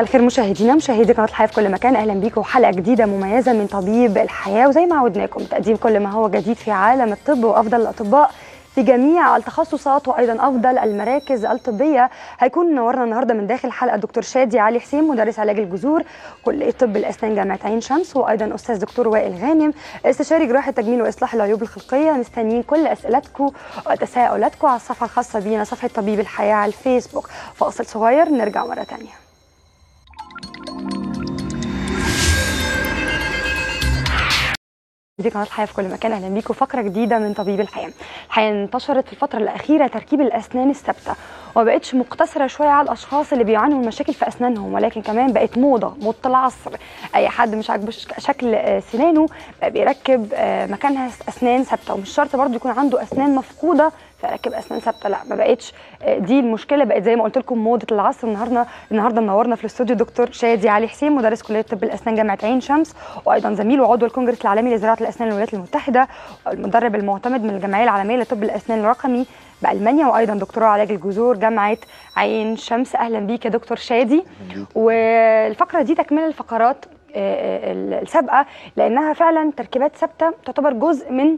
على الخير مشاهدينا مشاهدي قناه الحياه في كل مكان اهلا بيكم حلقه جديده مميزه من طبيب الحياه وزي ما عودناكم تقديم كل ما هو جديد في عالم الطب وافضل الاطباء في جميع التخصصات وايضا افضل المراكز الطبيه هيكون منورنا النهارده من داخل حلقه دكتور شادي علي حسين مدرس علاج الجذور كليه طب الاسنان جامعه عين شمس وايضا استاذ دكتور وائل غانم استشاري جراحه تجميل واصلاح العيوب الخلقيه مستنيين كل اسئلتكم وتساؤلاتكم على الصفحه الخاصه بينا صفحه طبيب الحياه على الفيسبوك فاصل صغير نرجع مره ثانيه دي قناه الحياه في كل مكان اهلا بيكم فقره جديده من طبيب الحياه الحياة انتشرت في الفتره الاخيره تركيب الاسنان الثابته وما بقتش مقتصره شويه على الاشخاص اللي بيعانوا من مشاكل في اسنانهم ولكن كمان بقت موضه موضه العصر اي حد مش عاجبه شكل آه، سنانه بيركب آه، مكانها اسنان ثابته ومش شرط برضه يكون عنده اسنان مفقوده فراكب اسنان ثابته لا ما بقتش آه، دي المشكله بقت زي ما قلت لكم موضه العصر النهارده النهارده منورنا في الاستوديو دكتور شادي علي حسين مدرس كليه طب الاسنان جامعه عين شمس وايضا زميل وعضو الكونجرس العالمي لزراعه الاسنان الولايات المتحده المدرب المعتمد من الجمعيه العالميه لطب الاسنان الرقمي بالمانيا وايضا دكتور علاج الجذور جامعه عين شمس اهلا بيك يا دكتور شادي والفقره دي تكمله الفقرات آه، آه، السابقه لانها فعلا تركيبات ثابته تعتبر جزء من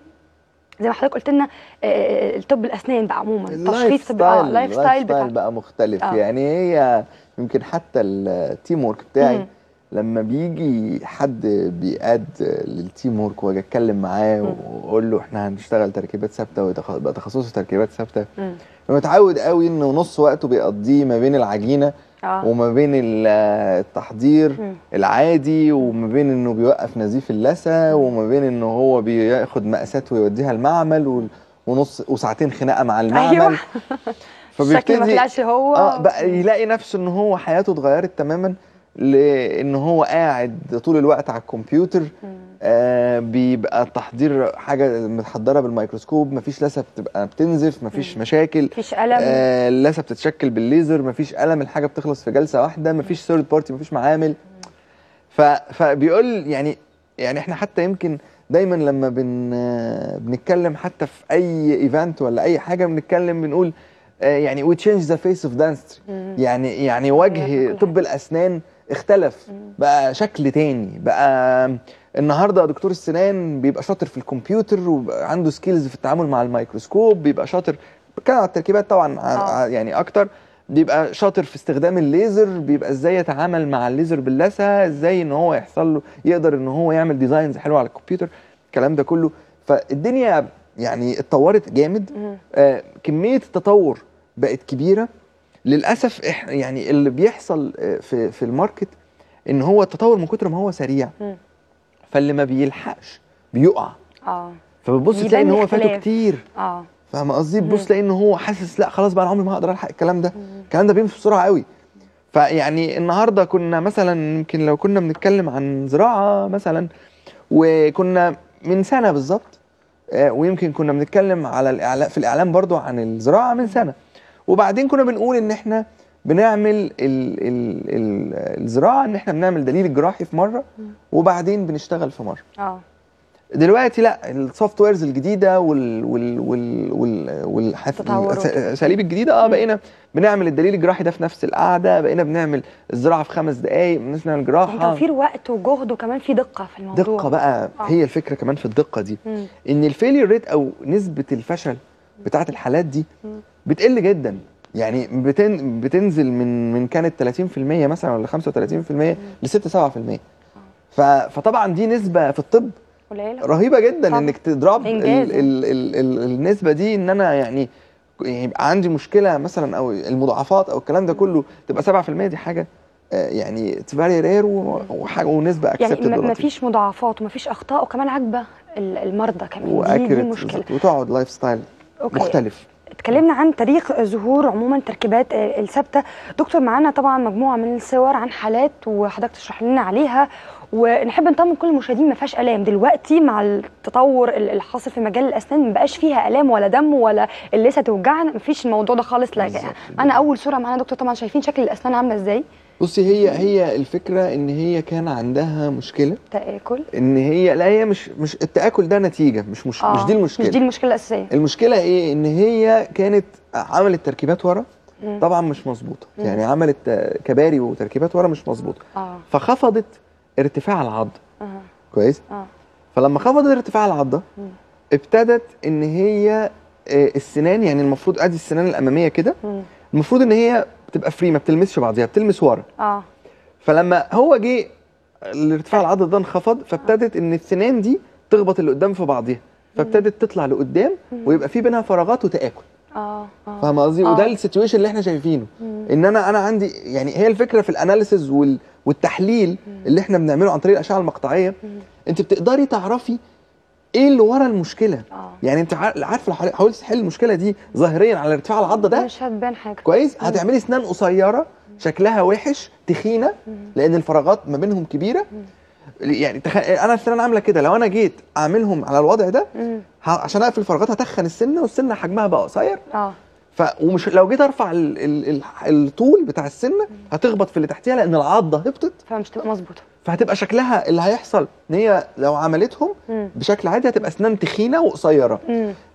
زي ما حضرتك قلت لنا آه، آه، آه، الطب الاسنان بقى عموما تشخيص بقى اللايف ستايل بقى, بقى مختلف آه. يعني هي يمكن حتى التيم ورك بتاعي مم. لما بيجي حد بيقاد للتيم ورك واجي اتكلم معاه واقول له احنا هنشتغل تركيبات ثابته وتخصصه تركيبات ثابته متعود قوي انه نص وقته بيقضيه ما بين العجينه آه. وما بين التحضير م. العادي وما بين انه بيوقف نزيف اللسة وما بين انه هو بياخد مقاسات ويوديها المعمل ونص وساعتين خناقه مع أيوة. المعمل أيوة. فبيبتدي ما هو اه بقى يلاقي نفسه ان هو حياته اتغيرت تماما لان هو قاعد طول الوقت على الكمبيوتر م. آه، بيبقى التحضير حاجه متحضره بالميكروسكوب مفيش لسه بتبقى بتنزف مفيش مشاكل مفيش الم اللثه بتتشكل بالليزر مفيش الم الحاجه بتخلص في جلسه واحده مفيش ثيرد بارتي مفيش معامل فبيقول يعني يعني احنا حتى يمكن دايما لما بن بنتكلم حتى في اي ايفنت ولا اي حاجه بنتكلم بنقول آه، يعني وي تشينج ذا فيس اوف دانستري يعني يعني وجه طب الاسنان اختلف بقى شكل تاني بقى النهارده دكتور السنان بيبقى شاطر في الكمبيوتر وعنده سكيلز في التعامل مع الميكروسكوب بيبقى شاطر بتكلم على التركيبات طبعا آه. يعني اكتر بيبقى شاطر في استخدام الليزر بيبقى ازاي يتعامل مع الليزر باللثه ازاي ان هو يحصل له يقدر ان هو يعمل ديزاينز حلوه على الكمبيوتر الكلام ده كله فالدنيا يعني اتطورت جامد آه كميه التطور بقت كبيره للاسف يعني اللي بيحصل آه، في في الماركت ان هو التطور من كتر ما هو سريع م. فاللي ما بيلحقش بيقع اه فبتبص تلاقي ان هو فاته كتير اه فاهم قصدي بتبص تلاقي ان هو حاسس لا خلاص بقى انا عمري ما هقدر الحق الكلام ده م. الكلام ده بيمشي بسرعه قوي فيعني النهارده كنا مثلا يمكن لو كنا بنتكلم عن زراعه مثلا وكنا من سنه بالظبط آه، ويمكن كنا بنتكلم على الاعلام في الاعلام برضو عن الزراعه من سنه وبعدين كنا بنقول ان احنا بنعمل ال ال الـ الزراعه ان احنا بنعمل دليل الجراحي في مره وبعدين بنشتغل في مره اه دلوقتي لا السوفت ويرز الجديده وال وال وال وال والاساليب الجديده اه بقينا بنعمل الدليل الجراحي ده في نفس القعده بقينا بنعمل الزراعه في خمس دقائق بنعمل الجراحه يعني توفير وقت وجهد وكمان في دقه في الموضوع دقه بقى آه. هي الفكره كمان في الدقه دي مم. ان الفيلير ريت او نسبه الفشل بتاعه الحالات دي مم. بتقل جدا يعني بتن بتنزل من من كانت 30% مثلا ولا 35% ل 6 7% فطبعا دي نسبه في الطب قليله رهيبه جدا طب. انك تضرب ال ال ال ال النسبه دي ان انا يعني يبقى عندي مشكله مثلا او المضاعفات او الكلام ده كله تبقى 7% دي حاجه آه، يعني فيري رير وحاجه ونسبه اكسبت يعني ما فيش مضاعفات وما فيش اخطاء وكمان عاجبه المرضى كمان دي, دي مشكله وتقعد لايف ستايل مختلف اتكلمنا عن تاريخ ظهور عموما تركيبات الثابته دكتور معانا طبعا مجموعه من الصور عن حالات وحضرتك تشرح لنا عليها ونحب نطمن كل المشاهدين ما فيهاش الام دلوقتي مع التطور الحاصل في مجال الاسنان ما بقاش فيها الام ولا دم ولا اللثه توجعنا ما فيش الموضوع ده خالص لا انا اول صوره معانا دكتور طبعا شايفين شكل الاسنان عامله ازاي بصي هي هي الفكره ان هي كان عندها مشكله تاكل ان هي لا هي مش مش التاكل ده نتيجه مش مش, آه. مش دي المشكله مش دي المشكله الاساسيه المشكله ايه ان هي كانت عملت تركيبات ورا طبعا مش مظبوطه يعني عملت كباري وتركيبات ورا مش مظبوطه آه. فخفضت ارتفاع العض آه. كويس آه. فلما خفضت ارتفاع العضه ابتدت ان هي آه، السنان يعني المفروض ادي السنان الاماميه كده المفروض ان هي بتبقى فري ما بتلمسش بعضيها بتلمس ورا اه فلما هو جه الارتفاع آه. العضلي ده انخفض فابتدت ان السنان دي تخبط اللي قدام في بعضيها فابتدت تطلع لقدام ويبقى في بينها فراغات وتاكل اه, آه. فاهمه قصدي وده آه. السيتويشن اللي احنا شايفينه ان انا انا عندي يعني هي الفكره في الاناليسز وال والتحليل اللي احنا بنعمله عن طريق الاشعه المقطعيه انت بتقدري تعرفي ايه اللي ورا المشكله أوه. يعني انت عارف لو حاولت تحل المشكله دي ظاهريا على ارتفاع العضه ده مش هتبان حاجه كويس مم. هتعملي اسنان قصيره شكلها وحش تخينه مم. لان الفراغات ما بينهم كبيره مم. يعني تخ... انا السنان عامله كده لو انا جيت اعملهم على الوضع ده ه... عشان اقفل الفراغات هتخن السنه والسنه حجمها بقى قصير اه ف ومش لو جيت ارفع ال... ال... ال... الطول بتاع السنه هتخبط في اللي تحتيها لان العضه هبطت فمش هتبقى مظبوطه فهتبقى شكلها اللي هيحصل ان هي لو عملتهم مم. بشكل عادي هتبقى اسنان تخينه وقصيره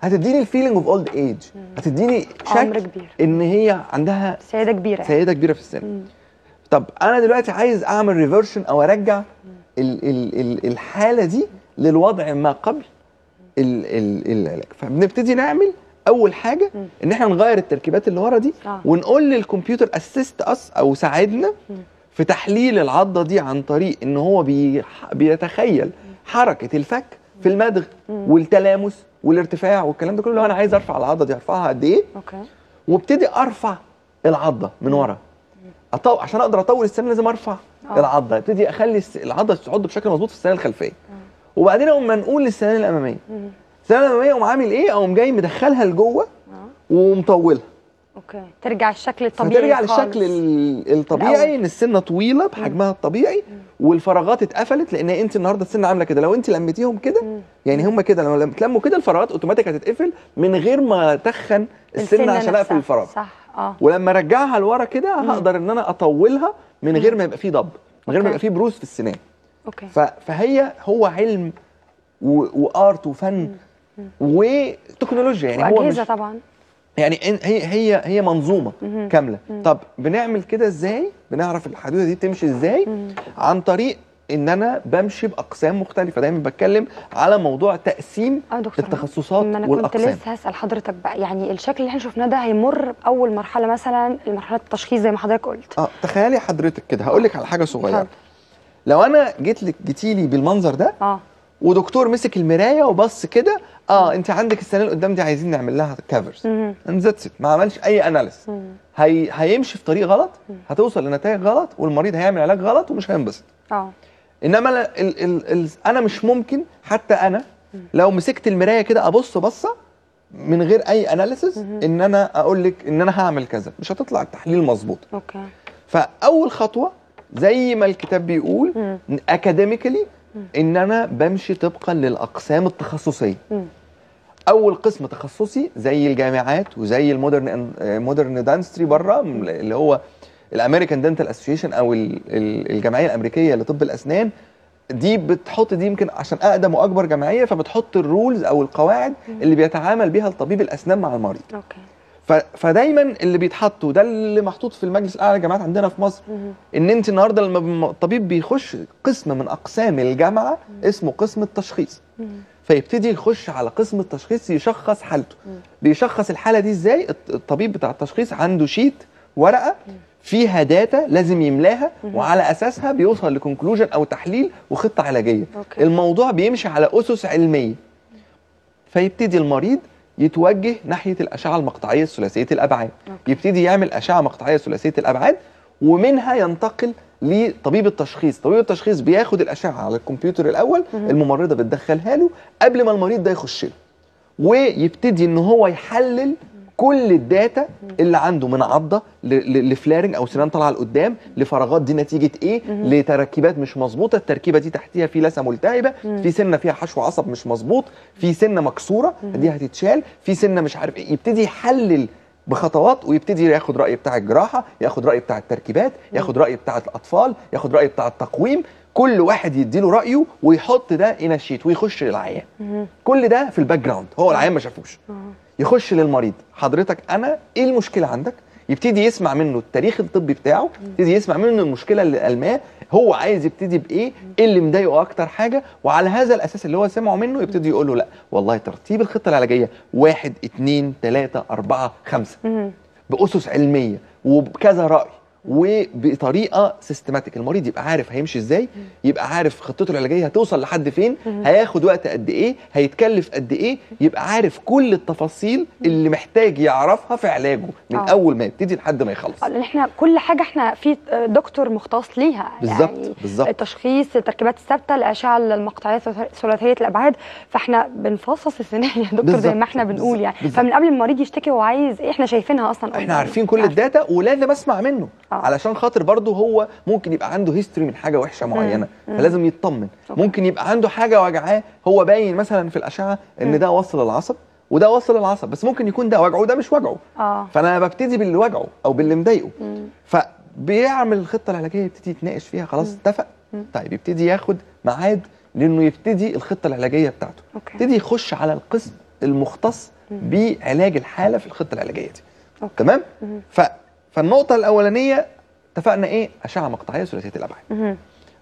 هتديني الفيلينج اوف اولد ايج هتديني شكل كبير. ان هي عندها سيده كبيره سيده كبيره في السن مم. طب انا دلوقتي عايز اعمل ريفرشن او ارجع ال ال ال الحاله دي للوضع ما قبل العلاج فبنبتدي نعمل اول حاجه ان احنا نغير التركيبات اللي ورا دي آه. ونقول للكمبيوتر اسيست اس او ساعدنا في تحليل العضه دي عن طريق ان هو بيتخيل حركه الفك في المدغ والتلامس والارتفاع والكلام ده كله لو انا عايز ارفع العضه دي ارفعها قد ايه اوكي وابتدي ارفع العضه من ورا أطو... عشان اقدر اطول السنه لازم ارفع أوه. العضه ابتدي اخلي العضه تعض بشكل مظبوط في السنه الخلفيه وبعدين اول ما نقول للسنه الاماميه ثانويه اماميه اقوم عامل ايه؟ اقوم جاي مدخلها لجوه آه. ومطولها اوكي ترجع الشكل الطبيعي ترجع للشكل الطبيعي ان السنه طويله بحجمها الطبيعي والفراغات اتقفلت لان انت النهارده السنه عامله كده لو انت لميتيهم كده يعني هم كده لما تلموا كده الفراغات اوتوماتيك هتتقفل من غير ما تخن السنه عشان اقفل الفراغ صح اه ولما ارجعها لورا كده هقدر ان انا اطولها من غير ما يبقى فيه ضب من غير ما يبقى فيه بروز في السنان اوكي فهي هو علم وارت وفن وتكنولوجيا يعني هو مش طبعا يعني هي هي هي منظومه مم. كامله مم. طب بنعمل كده ازاي بنعرف الحدوته دي بتمشي ازاي مم. عن طريق ان انا بمشي باقسام مختلفه دايما بتكلم على موضوع تقسيم آه، التخصصات ما أنا والاقسام انا كنت لسه هسال حضرتك بقى يعني الشكل اللي احنا شفناه ده هيمر باول مرحله مثلا مرحله التشخيص زي ما حضرتك قلت اه تخيلي حضرتك كده هقول لك على حاجه صغيره حضرت. لو انا جيت لك جيتي لي بالمنظر ده اه ودكتور مسك المرايه وبص كده اه انت عندك السنه اللي قدام دي عايزين نعمل لها كفرز ذاتس ما عملش اي اناليس هي... هيمشي في طريق غلط هتوصل لنتائج غلط والمريض هيعمل علاج غلط ومش هينبسط اه انما ال... ال... ال... ال... انا مش ممكن حتى انا لو مسكت المرايه كده ابص بصه من غير اي اناليسيز ان انا اقول لك ان انا هعمل كذا مش هتطلع التحليل مظبوط اوكي فاول خطوه زي ما الكتاب بيقول اكاديميكلي ان انا بمشي طبقا للاقسام التخصصيه اول قسم تخصصي زي الجامعات وزي المودرن مودرن دانستري بره اللي هو الامريكان دنتال اسوشيشن او الجمعيه الامريكيه لطب الاسنان دي بتحط دي يمكن عشان اقدم واكبر جمعيه فبتحط الرولز او القواعد اللي بيتعامل بيها الطبيب الاسنان مع المريض اوكي فدايما اللي بيتحط وده اللي محطوط في المجلس الاعلى للجامعات عندنا في مصر ان انت النهارده لما الطبيب بيخش قسم من اقسام الجامعه اسمه قسم التشخيص فيبتدي يخش على قسم التشخيص يشخص حالته بيشخص الحاله دي ازاي الطبيب بتاع التشخيص عنده شيت ورقه فيها داتا لازم يملاها وعلى اساسها بيوصل لكونكلوجن او تحليل وخطه علاجيه أوكي. الموضوع بيمشي على اسس علميه فيبتدي المريض يتوجه ناحيه الاشعه المقطعيه الثلاثيه الابعاد يبتدي يعمل اشعه مقطعيه ثلاثيه الابعاد ومنها ينتقل لطبيب التشخيص طبيب التشخيص بياخد الاشعه على الكمبيوتر الاول الممرضه بتدخلها له قبل ما المريض ده يخش له ويبتدي ان هو يحلل كل الداتا اللي عنده من عضه لفلارنج او سنان طالعه لقدام لفراغات دي نتيجه ايه لتركيبات مش مظبوطه التركيبه دي تحتيها في لسه ملتهبه في سنه فيها حشو عصب مش مظبوط في سنه مكسوره دي هتتشال في سنه مش عارف ايه يبتدي يحلل بخطوات ويبتدي ياخد راي بتاع الجراحه ياخد راي بتاع التركيبات ياخد راي بتاع الاطفال ياخد راي بتاع التقويم كل واحد يديله رايه ويحط ده انشيت ويخش للعيان كل ده في الباك جراوند هو العيان ما شافوش يخش للمريض حضرتك انا ايه المشكله عندك يبتدي يسمع منه التاريخ الطبي بتاعه يبتدي يسمع منه المشكله اللي الماه هو عايز يبتدي بايه ايه اللي مضايقه اكتر حاجه وعلى هذا الاساس اللي هو سمعه منه يبتدي يقول له لا والله ترتيب الخطه العلاجيه واحد اتنين تلاته اربعه خمسه باسس علميه وبكذا راي وبطريقه سيستماتيك المريض يبقى عارف هيمشي ازاي يبقى عارف خطته العلاجيه هتوصل لحد فين هياخد وقت قد ايه هيتكلف قد ايه يبقى عارف كل التفاصيل اللي محتاج يعرفها في علاجه من آه. اول ما يبتدي لحد ما يخلص آه، لان احنا كل حاجه احنا في دكتور مختص ليها بالظبط يعني بالظبط التشخيص التركيبات الثابته الاشعه المقطعيه ثلاثيه الابعاد فاحنا بنفصص السيناريو يا دكتور زي ما احنا بنقول يعني بالزبط. فمن قبل المريض يشتكي وعايز ايه احنا شايفينها اصلا احنا عارفين كل الداتا ولازم اسمع منه آه. آه. علشان خاطر برضه هو ممكن يبقى عنده هيستوري من حاجه وحشه معينه فلازم يطمن ممكن يبقى عنده حاجه وجعاه هو باين مثلا في الاشعه ان ده وصل العصب وده وصل العصب بس ممكن يكون ده وجعه وده مش وجعه آه. فانا ببتدي باللي وجعه او باللي مضايقه فبيعمل الخطه العلاجيه يبتدي يتناقش فيها خلاص اتفق طيب يبتدي ياخد ميعاد لانه يبتدي الخطه العلاجيه بتاعته أوكي. يبتدي يخش على القسم المختص مم. بعلاج الحاله في الخطه العلاجيه دي أوكي. تمام مم. ف فالنقطه الاولانيه اتفقنا ايه اشعه مقطعيه ثلاثيه الابعاد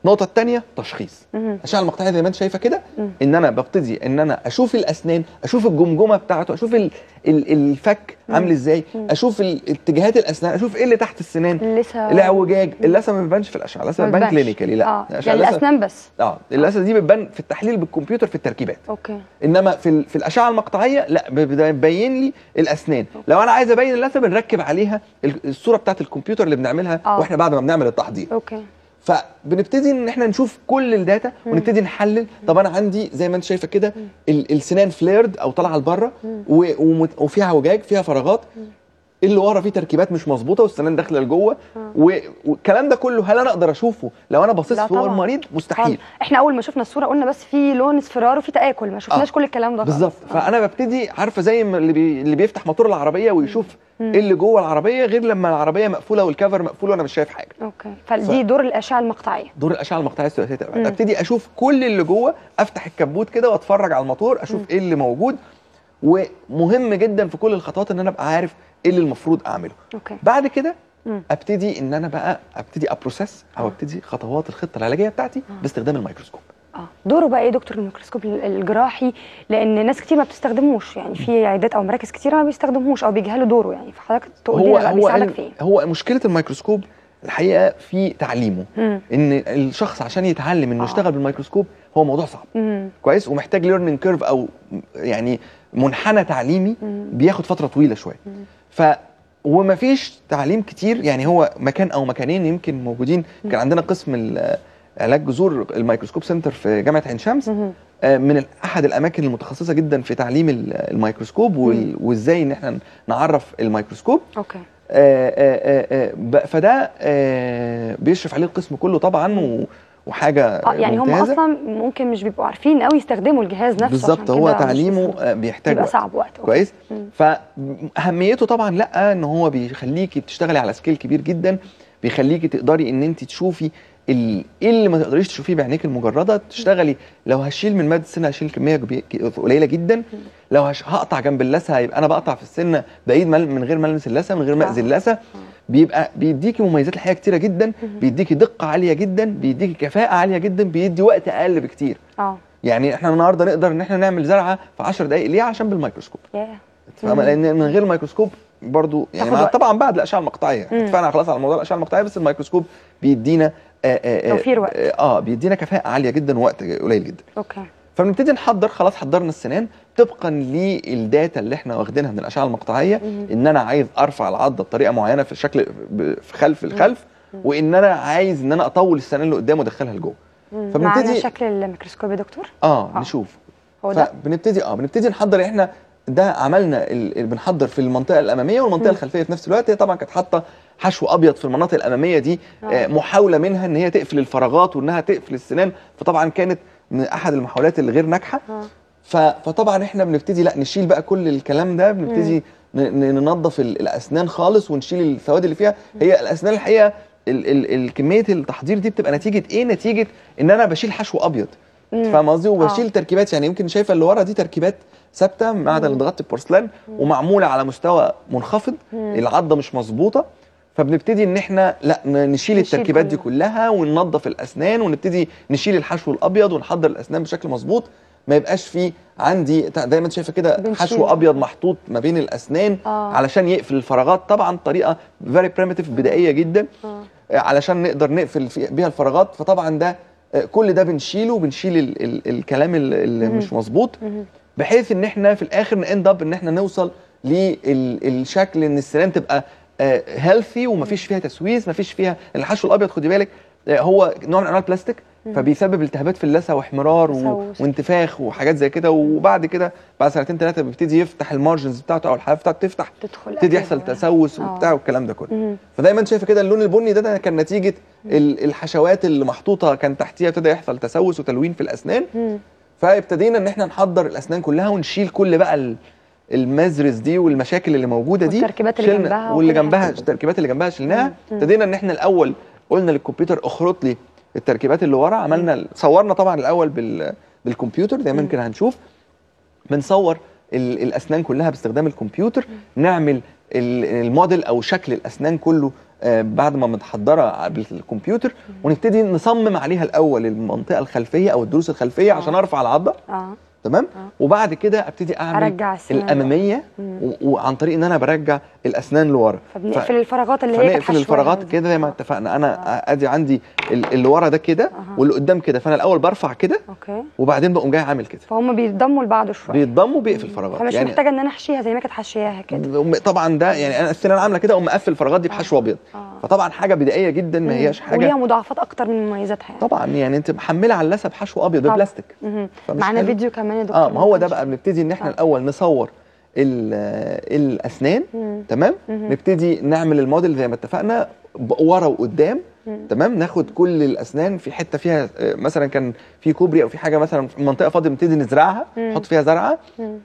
النقطه الثانيه تشخيص الاشعه المقطعيه زي ما انت شايفه كده ان انا ببتدي ان انا اشوف الاسنان اشوف الجمجمه بتاعته اشوف الفك عامل ازاي اشوف اتجاهات الاسنان اشوف ايه اللي تحت السنان الاعوجاج اللثه ما بتبانش في الاشعه اللثه بتبان كلينيكالي لا آه. يعني الاسنان بس آه. اه اللثه دي بتبان في التحليل بالكمبيوتر في التركيبات اوكي انما في في الاشعه المقطعيه لا بتبين لي الاسنان أوكي. لو انا عايز ابين اللثه بنركب عليها الصوره بتاعت الكمبيوتر اللي بنعملها آه. واحنا بعد ما بنعمل التحضير اوكي فبنبتدي ان احنا نشوف كل الداتا ونبتدي نحلل طب انا عندي زي ما انت شايفه كده السنان فليرد او طالعه لبره وفيها وجاج فيها فراغات اللي ورا فيه تركيبات مش مظبوطه والسنان داخله لجوه اه. والكلام ده كله هل انا اقدر اشوفه لو انا بصيت في هو المريض مستحيل طبعا. احنا اول ما شفنا الصوره قلنا بس في لون اصفرار وفي تاكل ما شفناش آه. كل الكلام ده بالظبط آه. فانا ببتدي عارفه زي اللي, بي... اللي بيفتح موتور العربيه ويشوف ايه اللي جوه العربيه غير لما العربيه مقفوله والكفر مقفول وانا مش شايف حاجه اوكي فدي ف... دور الاشعه المقطعيه دور الاشعه المقطعيه الثلاثيه ابتدي اشوف كل اللي جوه افتح الكبوت كده واتفرج على الموتور اشوف مم. ايه اللي موجود ومهم جدا في كل الخطوات ان انا ابقى عارف ايه اللي المفروض اعمله أوكي. بعد كده ابتدي ان انا بقى ابتدي ابروسس او آه. ابتدي خطوات الخطه العلاجيه بتاعتي آه. باستخدام الميكروسكوب اه دوره بقى ايه دكتور الميكروسكوب الجراحي لان ناس كتير ما بتستخدموش يعني في عيادات او مراكز كتير ما بيستخدموش او بيجهلوا دوره يعني فحضرتك تقول لي هو بيساعدك في ايه هو مشكله الميكروسكوب الحقيقه في تعليمه مم. ان الشخص عشان يتعلم انه آه. يشتغل بالميكروسكوب هو موضوع صعب مم. كويس ومحتاج ليرنينج كيرف او يعني منحنى تعليمي مم. بياخد فتره طويله شويه ف وما فيش تعليم كتير يعني هو مكان او مكانين يمكن موجودين كان عندنا قسم علاج جذور الميكروسكوب سنتر في جامعه عين شمس آه، من احد الاماكن المتخصصه جدا في تعليم الميكروسكوب وازاي ان احنا نعرف الميكروسكوب اوكي آآ آه، آآ آه، فده بيشرف عليه القسم كله طبعا وحاجه آه يعني هم اصلا ممكن مش بيبقوا عارفين قوي يستخدموا الجهاز نفسه بالظبط هو تعليمه آه، بيحتاج بيبقى صعب وقت كويس فاهميته طبعا لا ان هو بيخليكي بتشتغلي على سكيل كبير جدا بيخليكي تقدري ان انت تشوفي إيه اللي ما تقدريش تشوفيه بعينيك المجرده تشتغلي لو هشيل من ماده السن هشيل كميه قليله جدا لو هش... هقطع جنب اللثه هيبقى انا بقطع في السن بعيد من غير ما المس اللثه من غير ما اذي اللثه بيبقى بيديكي مميزات الحياه كتيره جدا بيديكي دقه عاليه جدا بيديكي كفاءه عاليه جدا بيدي وقت اقل بكتير اه يعني احنا النهارده نقدر ان احنا نعمل زرعه في 10 دقائق ليه عشان بالميكروسكوب فاهمه لان من غير الميكروسكوب برضو يعني طبعا بعد الاشعه المقطعيه اتفقنا خلاص على موضوع الاشعه المقطعيه بس الميكروسكوب بيدينا توفير آه، آه، آه، وقت اه بيدينا كفاءه عاليه جدا ووقت قليل جدا اوكي فبنبتدي نحضر خلاص حضرنا السنان طبقا للداتا اللي احنا واخدينها من الاشعه المقطعيه ان انا عايز ارفع العضه بطريقه معينه في شكل في خلف الخلف وان انا عايز ان انا اطول السنان اللي قدام وادخلها لجوه فبنبتدي معانا شكل الميكروسكوب يا دكتور اه, آه. نشوف هو ده فبنبتدي اه بنبتدي نحضر احنا ده عملنا اللي بنحضر في المنطقه الاماميه والمنطقه الخلفيه في نفس الوقت هي طبعا كانت حاطه حشو ابيض في المناطق الاماميه دي آه. آه. محاوله منها ان هي تقفل الفراغات وانها تقفل السنان فطبعا كانت من احد المحاولات الغير ناجحه آه. فطبعا احنا بنبتدي لا نشيل بقى كل الكلام ده بنبتدي ننظف الاسنان خالص ونشيل السواد اللي فيها هي الاسنان الحقيقه ال ال ال كميه التحضير دي بتبقى نتيجه ايه نتيجه ان انا بشيل حشو ابيض فاهم قصدي وبشيل آه. تركيبات يعني يمكن شايفه اللي ورا دي تركيبات ثابته ما عدا ضغطت البورسلان ومعموله على مستوى منخفض مم. العضه مش مظبوطه فبنبتدي ان احنا لا نشيل التركيبات دي كلها وننظف الاسنان ونبتدي نشيل الحشو الابيض ونحضر الاسنان بشكل مظبوط ما يبقاش في عندي دايما شايفه كده حشو ابيض محطوط ما بين الاسنان آه. علشان يقفل الفراغات طبعا طريقه فيري بريمتيف بدائيه جدا آه. علشان نقدر نقفل بيها الفراغات فطبعا ده آه، كل ده بنشيله بنشيل ال ال الكلام اللي مش مظبوط بحيث ان احنا في الاخر ناند اب ان احنا نوصل للشكل ان السلام تبقى هيلثي آه، ومفيش فيها تسويس مفيش فيها الحشو الابيض خدي بالك آه، هو نوع من انواع البلاستيك فبيسبب التهابات في اللثه واحمرار و... وانتفاخ وحاجات زي كده وبعد كده بعد سنتين ثلاثه بيبتدي يفتح المارجنز بتاعته او الحافه بتاعته تفتح تبتدي يحصل تسوس آه. وبتاع والكلام ده كله فدايما شايفه كده اللون البني ده, ده كان نتيجه الحشوات اللي محطوطه كان تحتيها ابتدى يحصل تسوس وتلوين في الاسنان فابتدينا ان احنا نحضر الاسنان كلها ونشيل كل بقى المزرز دي والمشاكل اللي موجوده دي والتركيبات اللي جنبها واللي جنبها التركيبات اللي جنبها شلناها ابتدينا ان احنا الاول قلنا للكمبيوتر اخرط لي التركيبات اللي ورا عملنا صورنا طبعا الاول بال بالكمبيوتر زي ما يمكن هنشوف بنصور الاسنان كلها باستخدام الكمبيوتر نعمل الموديل او شكل الاسنان كله آه، بعد ما متحضره بالكمبيوتر ونبتدي نصمم عليها الاول المنطقه الخلفيه او الدروس الخلفيه آه. عشان ارفع العضه آه. تمام آه. وبعد كده ابتدي اعمل ارجع الاماميه وعن طريق ان انا برجع الاسنان لورا فبنقفل ف... الفراغات اللي هي بنقفل الفراغات كده زي ما آه. اتفقنا انا آه. ادي عندي اللي ورا ده كده آه. واللي قدام كده فانا الاول برفع كده اوكي وبعدين بقوم جاي عامل كده فهم بيتضموا لبعض شويه بيتضموا بيقفل الفراغات فمش يعني محتاجه ان انا احشيها زي ما كانت حشياها كده طبعا ده يعني انا السنان عامله كده اقوم مقفل الفراغات دي آه. بحشو ابيض آه. فطبعا حاجه بدائيه جدا ما هياش حاجه وليها مضاعفات اكتر من مميزاتها يعني. طبعا يعني انت محمله على اللثه بحشو ابيض بلاستيك معانا فيديو كمان الاسنان يا دكتور اه ما هو ده بقى بنبتدي ان احنا آه. الاول نصور آه، الاسنان مم. تمام مم. نبتدي نعمل الموديل زي ما اتفقنا ورا وقدام تمام ناخد كل الاسنان في حته فيها آه، مثلا كان في كوبري او في حاجه مثلا في منطقه فاضيه نبتدي نزرعها نحط فيها زرعه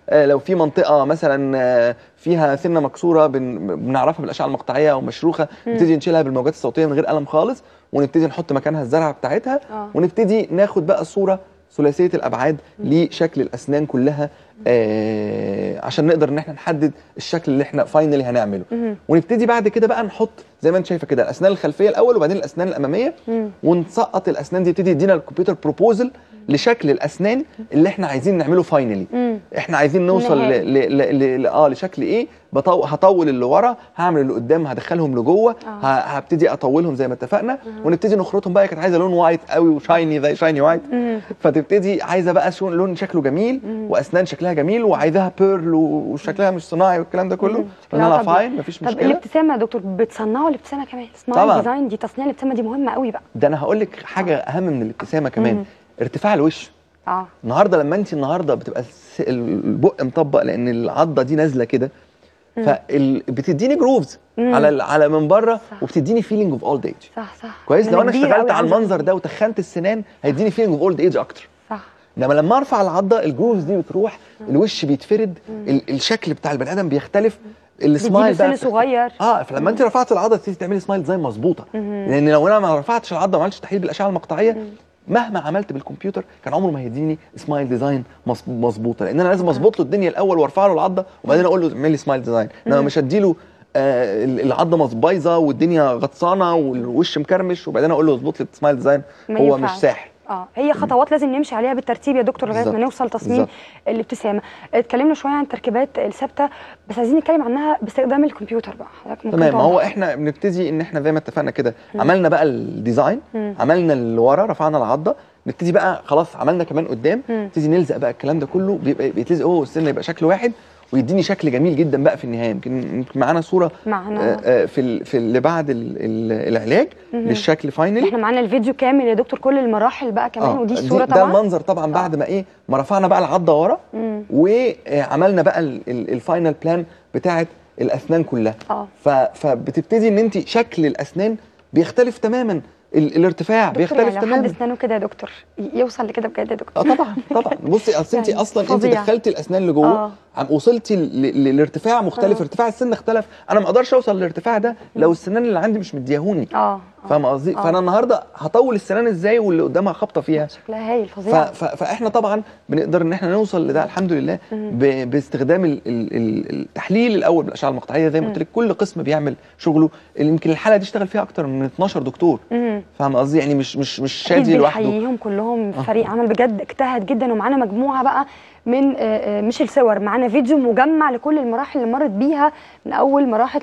آه لو في منطقه مثلا آه، فيها سنه مكسوره بن بنعرفها بالاشعه المقطعيه او مشروخه نبتدي نشيلها بالموجات الصوتيه من غير قلم خالص ونبتدي نحط مكانها الزرعه بتاعتها آه. ونبتدي ناخد بقى الصوره ثلاثيه الابعاد لشكل الاسنان كلها آه عشان نقدر ان احنا نحدد الشكل اللي احنا فاينلي هنعمله ونبتدي بعد كده بقى نحط زي ما انت شايفه كده الاسنان الخلفيه الاول وبعدين الاسنان الاماميه ونسقط الاسنان دي تبتدي يدينا الكمبيوتر بروبوزل لشكل الاسنان اللي احنا عايزين نعمله فاينلي احنا عايزين نوصل ل... ل... ل... اه لشكل ايه بطو... هطول اللي ورا هعمل اللي قدام هدخلهم لجوه آه. ه... هبتدي اطولهم زي ما اتفقنا مم. ونبتدي نخرطهم بقى كانت عايزه لون وايت قوي وشايني زي شايني وايت مم. فتبتدي عايزه بقى شون لون شكله جميل مم. واسنان شكلها جميل وعايزاها بيرل وشكلها مش صناعي والكلام ده كله انا فاين مفيش مشكله طب إيه الابتسامه يا دكتور بتصنعوا الابتسامه كمان سمايل ديزاين دي تصنيع الابتسامه دي مهمه قوي بقى ده انا هقول لك حاجه آه. اهم من الابتسامه كمان مم. ارتفاع الوش اه النهارده لما انت النهارده بتبقى البق مطبق لان العضه دي نازله كده فبتديني جروفز على على من بره وبتديني فيلينج اوف اولد ايج صح صح كويس لو انا اشتغلت على المنظر ده وتخنت السنان هيديني فيلينج اوف اولد ايج اكتر صح انما لما ارفع العضه الجروفز دي بتروح الوش بيتفرد الشكل بتاع البني ادم بيختلف السمايل ده صغير اه فلما انت رفعت العضله تبتدي تعملي سمايل ديزاين مظبوطه لان لو انا ما رفعتش العضله ما عملتش تحليل بالاشعه المقطعيه مهما عملت بالكمبيوتر كان عمره ما هيديني سمايل ديزاين مظبوطه لان انا لازم اظبط له الدنيا الاول وارفع له العضه وبعدين اقول له اعمل لي سمايل ديزاين انا مش له آه العضه بايظه والدنيا غطسانه والوش مكرمش وبعدين اقول له اظبط لي السمايل ديزاين هو مش ساحر اه هي خطوات لازم نمشي عليها بالترتيب يا دكتور لغايه ما نوصل تصميم بالزبط. الابتسامه اتكلمنا شويه عن التركيبات الثابته بس عايزين نتكلم عنها باستخدام الكمبيوتر بقى حضرتك تمام هو احنا بنبتدي ان احنا زي ما اتفقنا كده عملنا بقى الديزاين عملنا اللي ورا رفعنا العضه نبتدي بقى خلاص عملنا كمان قدام نبتدي نلزق بقى الكلام ده كله بيبقى بيتلزق هو والسن يبقى شكل واحد ويديني شكل جميل جدا بقى في النهايه يمكن معانا صوره معانا آه، آه، في في اللي بعد العلاج مم. للشكل فاينل احنا معانا الفيديو كامل يا دكتور كل المراحل بقى كمان آه. ودي الصوره طبعا ده المنظر طبعا آه. بعد ما ايه ما رفعنا بقى العضه ورا وعملنا بقى الفاينل بلان بتاعه الاسنان كلها آه. فبتبتدي ان انت شكل الاسنان بيختلف تماما الارتفاع بيختلف يعني تماما حد اسنانه كده يا دكتور يوصل لكده بجد يا دكتور اه طبعا طبعا بصي اصل انت يعني اصلا انت دخلتي الاسنان لجوه آه. وصلتي لارتفاع مختلف أوه. ارتفاع السن اختلف انا ما اقدرش اوصل للارتفاع ده لو السنان اللي عندي مش مديهوني اه, آه، فاهم قصدي آه. فانا النهارده هطول السنان ازاي واللي قدامها خبطه فيها شكلها هايل فظيع فاحنا طبعا بنقدر ان احنا نوصل لده الحمد لله باستخدام ال ال التحليل الاول بالاشعه المقطعيه زي ما قلت لك كل قسم بيعمل شغله يمكن الحاله دي اشتغل فيها اكتر من 12 دكتور فاهم قصدي يعني مش مش مش شادي لوحده كلهم آه. فريق عمل بجد اجتهد جدا ومعانا مجموعه بقى من مش آه، الصور آه، معانا فيديو مجمع لكل المراحل اللي مرت بيها من اول ما راحت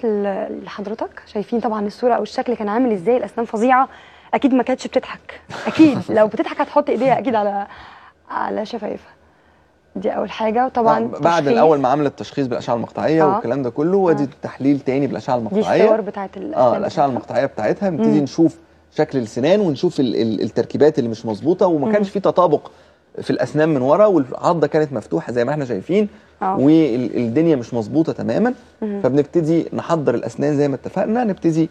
لحضرتك شايفين طبعا الصوره او الشكل كان عامل ازاي الاسنان فظيعه اكيد ما كانتش بتضحك اكيد لو بتضحك هتحط ايديها اكيد على على شفايفها دي اول حاجه وطبعا بعد الاول ما عملت التشخيص بالاشعه المقطعيه آه. والكلام ده كله وادي آه. تحليل تاني بالاشعه المقطعيه دي الصور بتاعت اه الاشعه المقطعيه بتاعتها نبتدي نشوف شكل السنان ونشوف التركيبات اللي مش مظبوطه وما كانش في تطابق في الاسنان من ورا والعضه كانت مفتوحه زي ما احنا شايفين أوه. والدنيا مش مظبوطه تماما مم. فبنبتدي نحضر الاسنان زي ما اتفقنا نبتدي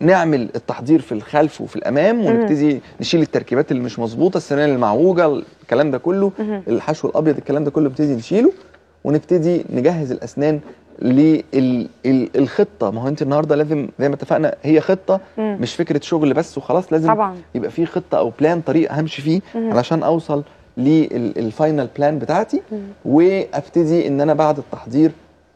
نعمل التحضير في الخلف وفي الامام ونبتدي نشيل التركيبات اللي مش مظبوطه السنان المعوجه الكلام ده كله الحشو الابيض الكلام ده كله نبتدي نشيله ونبتدي نجهز الاسنان للخطه ما هو انت النهارده لازم زي ما اتفقنا هي خطه مم. مش فكره شغل بس وخلاص لازم طبعا. يبقى في خطه او بلان طريق همشي فيه مم. علشان اوصل للفاينل بلان بتاعتي مم. وابتدي ان انا بعد التحضير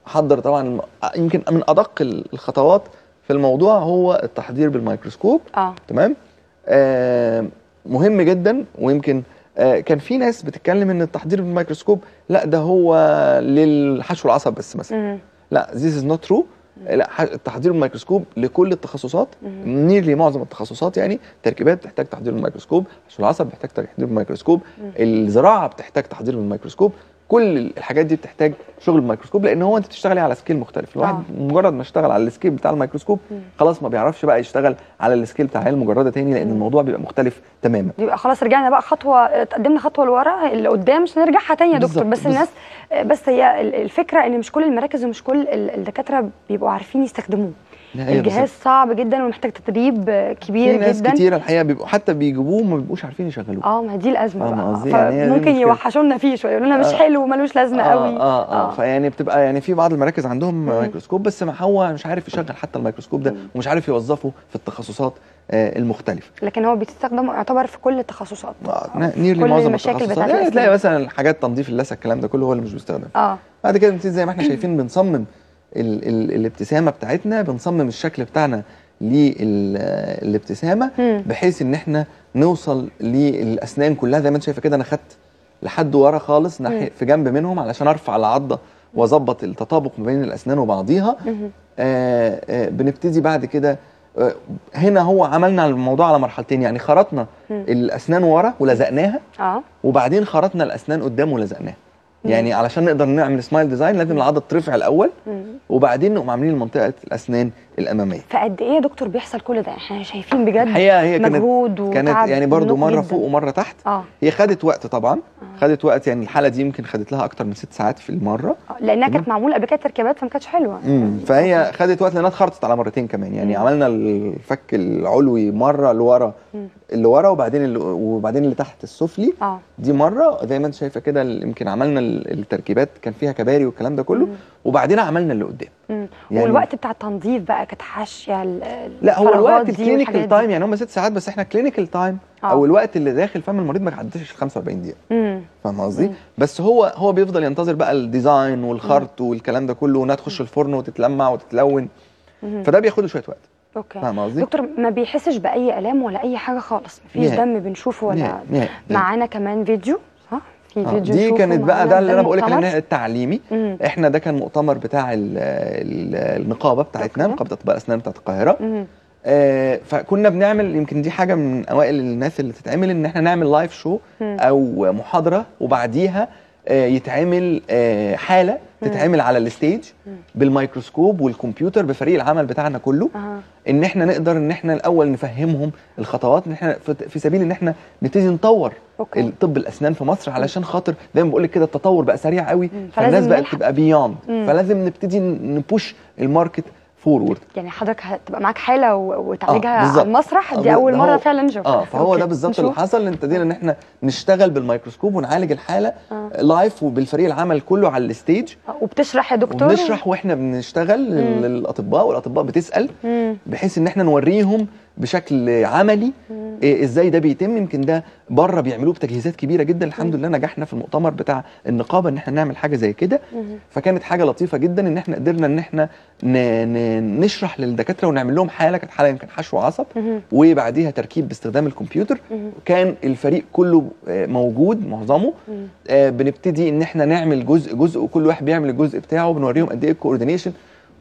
احضر طبعا يمكن من ادق الخطوات في الموضوع هو التحضير بالميكروسكوب آه. تمام آه مهم جدا ويمكن آه، كان في ناس بتتكلم ان التحضير بالميكروسكوب لا ده هو للحشو العصب بس مثلا لا this is not true لا التحضير بالميكروسكوب لكل التخصصات نيرلي معظم التخصصات يعني التركيبات بتحتاج تحضير بالميكروسكوب حشو العصب بتحتاج تحضير بالميكروسكوب الزراعه بتحتاج تحضير بالميكروسكوب كل الحاجات دي بتحتاج شغل بالميكروسكوب لان هو انت بتشتغلي إيه على سكيل مختلف الواحد آه. مجرد ما اشتغل على السكيل بتاع الميكروسكوب خلاص ما بيعرفش بقى يشتغل على السكيل بتاع العيال المجرده تاني لان الموضوع بيبقى مختلف تماما يبقى خلاص رجعنا بقى خطوه اتقدمنا خطوه لورا اللي قدام مش هنرجعها تاني يا دكتور بس الناس بس هي الفكره ان مش كل المراكز ومش كل الدكاتره بيبقوا عارفين يستخدموه الجهاز صعب جدا ومحتاج تدريب كبير جدا في ناس كتير كتيره الحقيقه بيبقوا حتى بيجيبوه ما بيبقوش عارفين يشغلوه اه ما دي الازمه آه بقى يعني ممكن يوحشونا فيه شويه يقولوا لنا مش آه. حلو ملوش لازمه آه قوي اه اه, آه. فيعني بتبقى يعني في بعض المراكز عندهم مايكروسكوب بس ما هو مش عارف يشغل حتى الميكروسكوب ده ومش عارف يوظفه في التخصصات آه، المختلفه لكن هو بيستخدم يعتبر في كل التخصصات اه نيرلي معظم التخصصات يعني تلاقي مثلا الحاجات تنظيف اللثه الكلام ده كله هو اللي مش بيستخدم اه بعد كده زي ما احنا شايفين بنصمم ال ال الابتسامه بتاعتنا بنصمم الشكل بتاعنا للابتسامه بحيث ان احنا نوصل للاسنان كلها زي ما انت شايفه كده انا خدت لحد ورا خالص ناحيه في جنب منهم علشان ارفع العضه واظبط التطابق ما بين الاسنان وبعضيها آه آه بنبتدي بعد كده آه، هنا هو عملنا الموضوع على مرحلتين يعني خرطنا الاسنان ورا ولزقناها اه وبعدين خرطنا الاسنان قدام ولزقناها يعني علشان نقدر نعمل سمايل ديزاين لازم العضد ترفع الاول وبعدين نقوم عاملين منطقه الاسنان الاماميه فقد ايه يا دكتور بيحصل كل ده احنا شايفين بجد هي هي كانت مجهود كانت يعني برضو مره جداً. فوق ومره تحت آه. هي خدت وقت طبعا آه. خدت وقت يعني الحاله دي يمكن خدت لها اكتر من ست ساعات في المره آه. لانها كانت معموله قبل كده تركيبات فما كانتش حلوه مم. فهي خدت وقت لانها اتخرطت على مرتين كمان يعني مم. عملنا الفك العلوي مره لورا اللي ورا وبعدين اللي وبعدين اللي تحت السفلي آه. دي مره زي ما انت شايفه كده يمكن عملنا التركيبات كان فيها كباري والكلام ده كله مم. وبعدين عملنا اللي قدام يعني والوقت بتاع التنظيف بقى كانت حاشيه لا هو الوقت الكلينيكال تايم يعني هم ست ساعات بس احنا الكلينيكال اه. تايم او الوقت اللي داخل فم المريض ما ال 45 دقيقه فاهم قصدي بس هو هو بيفضل ينتظر بقى الديزاين والخرط والكلام ده كله وانها تخش الفرن وتتلمع وتتلون فده بياخد شويه وقت اوكي فاهم قصدي؟ دكتور ما بيحسش باي الام ولا اي حاجه خالص مفيش دم بنشوفه ولا معانا كمان فيديو آه، دي كانت بقى ده اللي انا بقول لك التعليمي مم. احنا ده كان مؤتمر بتاع الـ الـ النقابه بتاعتنا نقابه اطباء الاسنان بتاعت القاهره آه فكنا بنعمل يمكن دي حاجه من اوائل الناس اللي تتعمل ان احنا نعمل لايف شو او محاضره وبعديها آه، يتعمل آه، حاله تتعمل على الستيج بالميكروسكوب والكمبيوتر بفريق العمل بتاعنا كله ان احنا نقدر ان احنا الاول نفهمهم الخطوات ان احنا في سبيل ان احنا نبتدي نطور أوكي. طب الاسنان في مصر علشان خاطر زي ما بقول لك كده التطور بقى سريع قوي فالناس بقت تبقى بيوند فلازم نبتدي نبوش الماركت فورورد يعني حضرتك هتبقى معاك حاله وتعالجها آه على المسرح دي اول هو... مره فعلا نشوفها اه فهو ده بالظبط اللي حصل ان ابتدينا ان احنا نشتغل بالميكروسكوب ونعالج الحاله آه. لايف وبالفريق العمل كله على الستيج آه. وبتشرح يا دكتور بنشرح واحنا بنشتغل للاطباء والاطباء بتسال مم. بحيث ان احنا نوريهم بشكل عملي إيه، ازاي ده بيتم يمكن ده بره بيعملوه بتجهيزات كبيره جدا الحمد لله نجحنا في المؤتمر بتاع النقابه ان احنا نعمل حاجه زي كده فكانت حاجه لطيفه جدا ان احنا قدرنا ان احنا نشرح للدكاتره ونعمل لهم حاله كانت حاله يمكن حشو عصب وبعديها تركيب باستخدام الكمبيوتر كان الفريق كله آه، موجود معظمه آه، بنبتدي ان احنا نعمل جزء جزء وكل واحد بيعمل الجزء بتاعه بنوريهم قد ايه الكوردينيشن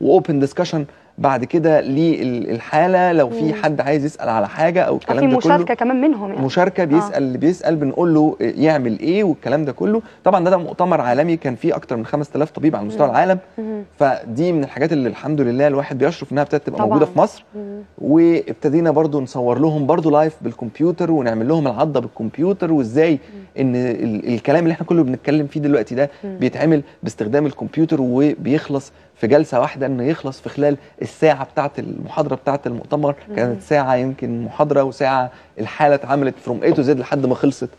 واوبن ديسكشن بعد كده للحاله لو في حد عايز يسال على حاجه او الكلام ده كله في مشاركه كمان منهم يعني مشاركه آه. بيسال اللي آه. بيسال بنقول له يعمل ايه والكلام ده كله طبعا ده, ده مؤتمر عالمي كان فيه اكتر من 5000 طبيب على مستوى العالم فدي من الحاجات اللي الحمد لله الواحد بيشرف انها ابتدت تبقى طبعاً. موجوده في مصر وابتدينا برضو نصور لهم برضو لايف بالكمبيوتر ونعمل لهم العضه بالكمبيوتر وازاي ان الكلام اللي احنا كله بنتكلم فيه دلوقتي ده بيتعمل باستخدام الكمبيوتر وبيخلص في جلسه واحده انه يخلص في خلال الساعه بتاعه المحاضره بتاعه المؤتمر كانت ساعه يمكن محاضره وساعه الحاله اتعملت فروم اي تو زد لحد ما خلصت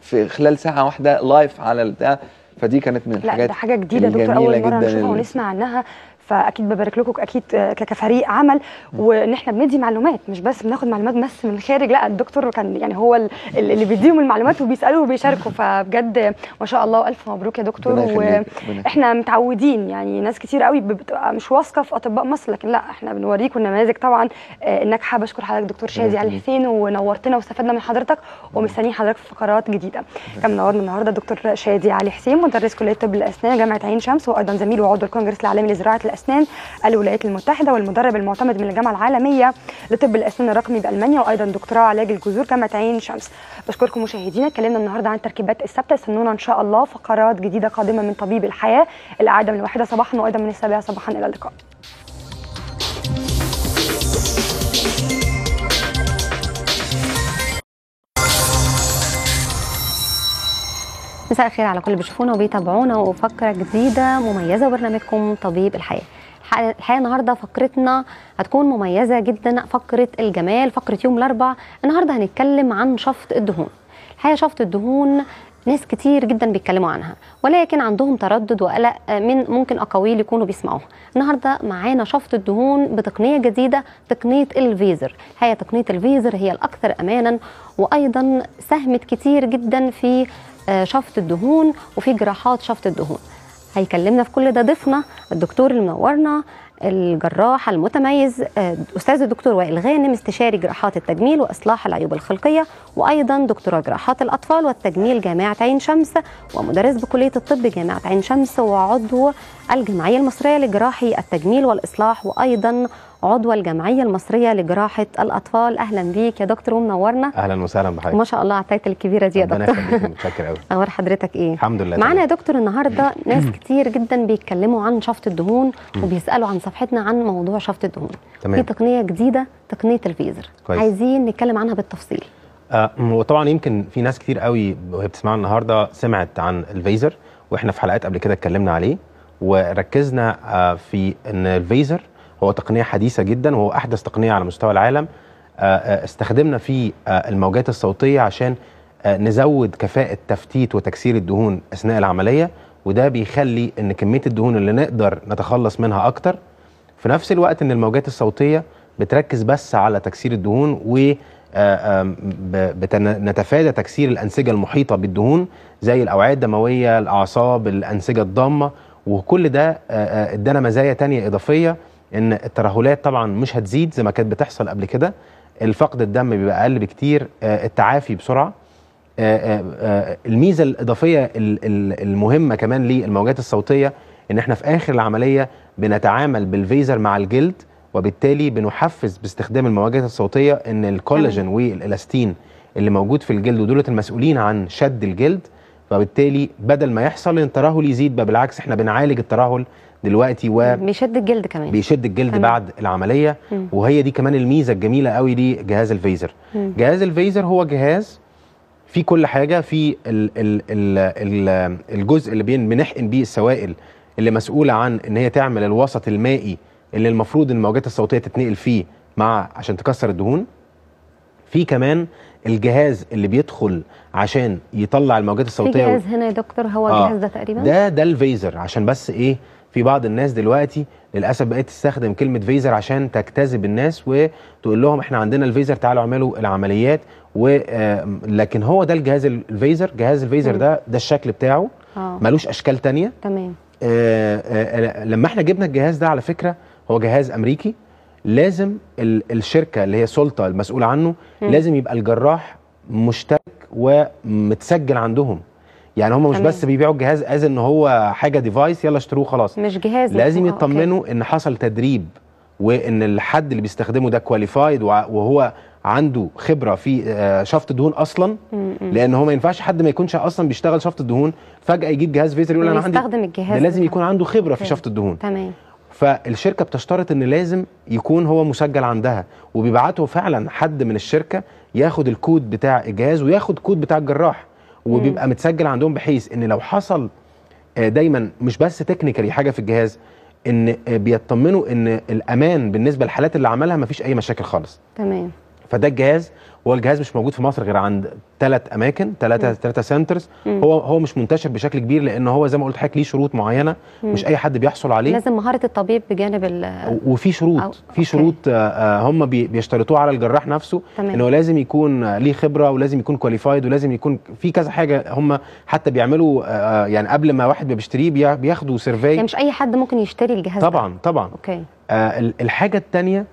في خلال ساعه واحده لايف على ده فدي كانت من الحاجات لا ده حاجه جديده دكتور اول مره نشوفها ونسمع عنها فاكيد ببارك لكم اكيد كفريق عمل وان احنا بندي معلومات مش بس بناخد معلومات بس من الخارج لا الدكتور كان يعني هو اللي بيديهم المعلومات وبيسالوا وبيشاركوا فبجد ما شاء الله الف مبروك يا دكتور واحنا متعودين يعني ناس كتير قوي بتبقى مش واثقه في اطباء مصر لكن لا احنا بنوريكم النماذج طبعا آه، الناجحه بشكر حضرتك دكتور شادي على حسين ونورتنا واستفدنا من حضرتك ومستنيين حضرتك في فقرات جديده كان منورنا النهارده دكتور شادي علي حسين مدرس كليه طب الاسنان جامعه عين شمس وايضا زميل وعضو الكونجرس العالمي لزراعه الاسنان الولايات المتحده والمدرب المعتمد من الجامعه العالميه لطب الاسنان الرقمي بالمانيا وايضا دكتوراه علاج الجذور جامعه عين شمس بشكركم مشاهدينا اتكلمنا النهارده عن تركيبات الثابته استنونا ان شاء الله فقرات جديده قادمه من طبيب الحياه الاعاده من الواحده صباحا وايضا من السابعه صباحا الى اللقاء مساء الخير على كل اللي بيشوفونا وبيتابعونا وفقره جديده مميزه وبرنامجكم طبيب الحياه الحقيقه النهارده فقرتنا هتكون مميزه جدا فقره الجمال فقره يوم الاربعاء النهارده هنتكلم عن شفط الدهون الحقيقه شفط الدهون ناس كتير جدا بيتكلموا عنها ولكن عندهم تردد وقلق من ممكن اقاويل يكونوا بيسمعوها النهارده معانا شفط الدهون بتقنيه جديده تقنيه الفيزر هي تقنيه الفيزر هي الاكثر امانا وايضا ساهمت كتير جدا في آه، شفط الدهون وفي جراحات شفط الدهون هيكلمنا في كل ده ضيفنا الدكتور المنورنا الجراح المتميز آه، استاذ الدكتور وائل غانم استشاري جراحات التجميل واصلاح العيوب الخلقيه وايضا دكتوراه جراحات الاطفال والتجميل جامعه عين شمس ومدرس بكليه الطب جامعه عين شمس وعضو الجمعيه المصريه لجراحي التجميل والاصلاح وايضا عضو الجمعيه المصريه لجراحه الاطفال اهلا بيك يا دكتور ومنورنا اهلا وسهلا بحضرتك ما شاء الله على التايتل الكبيره دي يا دكتور ربنا متشكر قوي اخبار حضرتك ايه الحمد لله معانا يا دكتور النهارده ناس كتير جدا بيتكلموا عن شفط الدهون وبيسالوا عن صفحتنا عن موضوع شفط الدهون تمام. في تقنيه جديده تقنيه الفيزر كويس. عايزين نتكلم عنها بالتفصيل آه وطبعا يمكن في ناس كتير قوي وهي بتسمعنا النهارده سمعت عن الفيزر واحنا في حلقات قبل كده اتكلمنا عليه وركزنا آه، في ان الفيزر هو تقنيه حديثه جدا وهو احدث تقنيه على مستوى العالم آه، آه، استخدمنا فيه آه، الموجات الصوتيه عشان نزود كفاءه تفتيت وتكسير الدهون اثناء العمليه وده بيخلي ان كميه الدهون اللي نقدر نتخلص منها اكتر في نفس الوقت ان الموجات الصوتيه بتركز بس على تكسير الدهون و نتفادى تكسير الانسجه المحيطه بالدهون زي الاوعيه الدمويه الاعصاب الانسجه الضامه وكل ده ادانا مزايا تانية اضافيه ان الترهلات طبعا مش هتزيد زي ما كانت بتحصل قبل كده الفقد الدم بيبقى اقل بكتير آه، التعافي بسرعه آه، آه، الميزه الاضافيه المهمه كمان للموجات الصوتيه ان احنا في اخر العمليه بنتعامل بالفيزر مع الجلد وبالتالي بنحفز باستخدام المواجهات الصوتيه ان الكولاجين والالاستين اللي موجود في الجلد ودولة المسؤولين عن شد الجلد فبالتالي بدل ما يحصل ان الترهل يزيد بقى بالعكس احنا بنعالج الترهل دلوقتي و بيشد الجلد كمان بيشد الجلد تمام. بعد العمليه مم. وهي دي كمان الميزه الجميله قوي لجهاز الفيزر مم. جهاز الفيزر هو جهاز فيه كل حاجه في الجزء اللي بنحقن بيه السوائل اللي مسؤوله عن ان هي تعمل الوسط المائي اللي المفروض الموجات الصوتيه تتنقل فيه مع عشان تكسر الدهون في كمان الجهاز اللي بيدخل عشان يطلع الموجات الصوتيه في جهاز هنا يا دكتور هو آه. الجهاز ده تقريبا ده ده الفيزر عشان بس ايه في بعض الناس دلوقتي للاسف بقت تستخدم كلمه فيزر عشان تجتذب الناس وتقول لهم احنا عندنا الفيزر تعالوا اعملوا العمليات و لكن هو ده الجهاز الفيزر جهاز الفيزر ده ده الشكل بتاعه آه. ملوش اشكال تانية تمام آه، آه، لما احنا جبنا الجهاز ده على فكره هو جهاز امريكي لازم الشركه اللي هي سلطه المسؤوله عنه لازم يبقى الجراح مشترك ومتسجل عندهم يعني هم مش تمام. بس بيبيعوا الجهاز از ان هو حاجه ديفايس يلا اشتروه خلاص مش جهاز لازم يطمنوا ان حصل تدريب وان الحد اللي بيستخدمه ده كواليفايد وهو عنده خبره في آه، شفط دهون اصلا لان هو ما ينفعش حد ما يكونش اصلا بيشتغل شفط الدهون فجاه يجيب جهاز فيزر يقول انا عندي يستخدم الجهاز ده لازم يكون عنده خبره في شفط الدهون تمام فالشركه بتشترط ان لازم يكون هو مسجل عندها وبيبعته فعلا حد من الشركه ياخد الكود بتاع الجهاز وياخد كود بتاع الجراح وبيبقى متسجل عندهم بحيث ان لو حصل آه، دايما مش بس تكنيكالي حاجه في الجهاز ان آه، بيطمنوا ان الامان بالنسبه للحالات اللي عملها مفيش اي مشاكل خالص تمام فده الجهاز هو الجهاز مش موجود في مصر غير عند ثلاث اماكن ثلاثه ثلاثه سنترز هو هو مش منتشر بشكل كبير لان هو زي ما قلت حضرتك ليه شروط معينه مم. مش اي حد بيحصل عليه لازم مهاره الطبيب بجانب ال وفي شروط في شروط آه، آه، هم بيشترطوها على الجراح نفسه ان هو لازم يكون ليه خبره ولازم يكون كواليفايد ولازم يكون في كذا حاجه هم حتى بيعملوا آه، يعني قبل ما واحد بيشتريه بياخدوا سيرفي يعني مش اي حد ممكن يشتري الجهاز طبعا ده. طبعا اوكي الحاجه الثانيه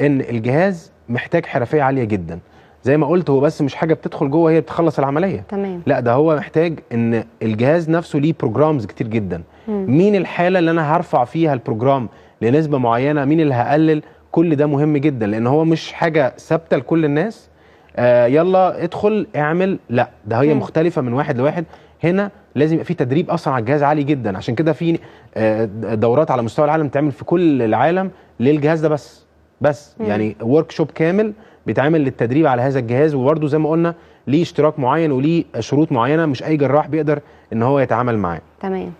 ان الجهاز محتاج حرفيه عاليه جدا زي ما قلت هو بس مش حاجه بتدخل جوه هي بتخلص العمليه تمام لا ده هو محتاج ان الجهاز نفسه ليه بروجرامز كتير جدا مم. مين الحاله اللي انا هرفع فيها البروجرام لنسبه معينه مين اللي هقلل كل ده مهم جدا لان هو مش حاجه ثابته لكل الناس آه يلا ادخل اعمل لا ده هي مم. مختلفه من واحد لواحد هنا لازم يبقى في تدريب اصلا على الجهاز عالي جدا عشان كده في آه، دورات على مستوى العالم تعمل في كل العالم للجهاز ده بس بس مم. يعني ورك شوب كامل بيتعمل للتدريب على هذا الجهاز وبرده زي ما قلنا ليه اشتراك معين وليه شروط معينه مش اي جراح بيقدر ان هو يتعامل معاه تمام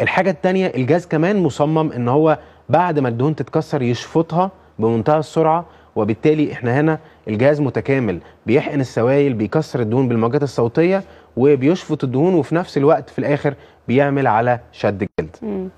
الحاجه الثانيه الجهاز كمان مصمم ان هو بعد ما الدهون تتكسر يشفطها بمنتهى السرعه وبالتالي احنا هنا الجهاز متكامل بيحقن السوائل بيكسر الدهون بالموجات الصوتيه وبيشفط الدهون وفي نفس الوقت في الاخر بيعمل على شد الجلد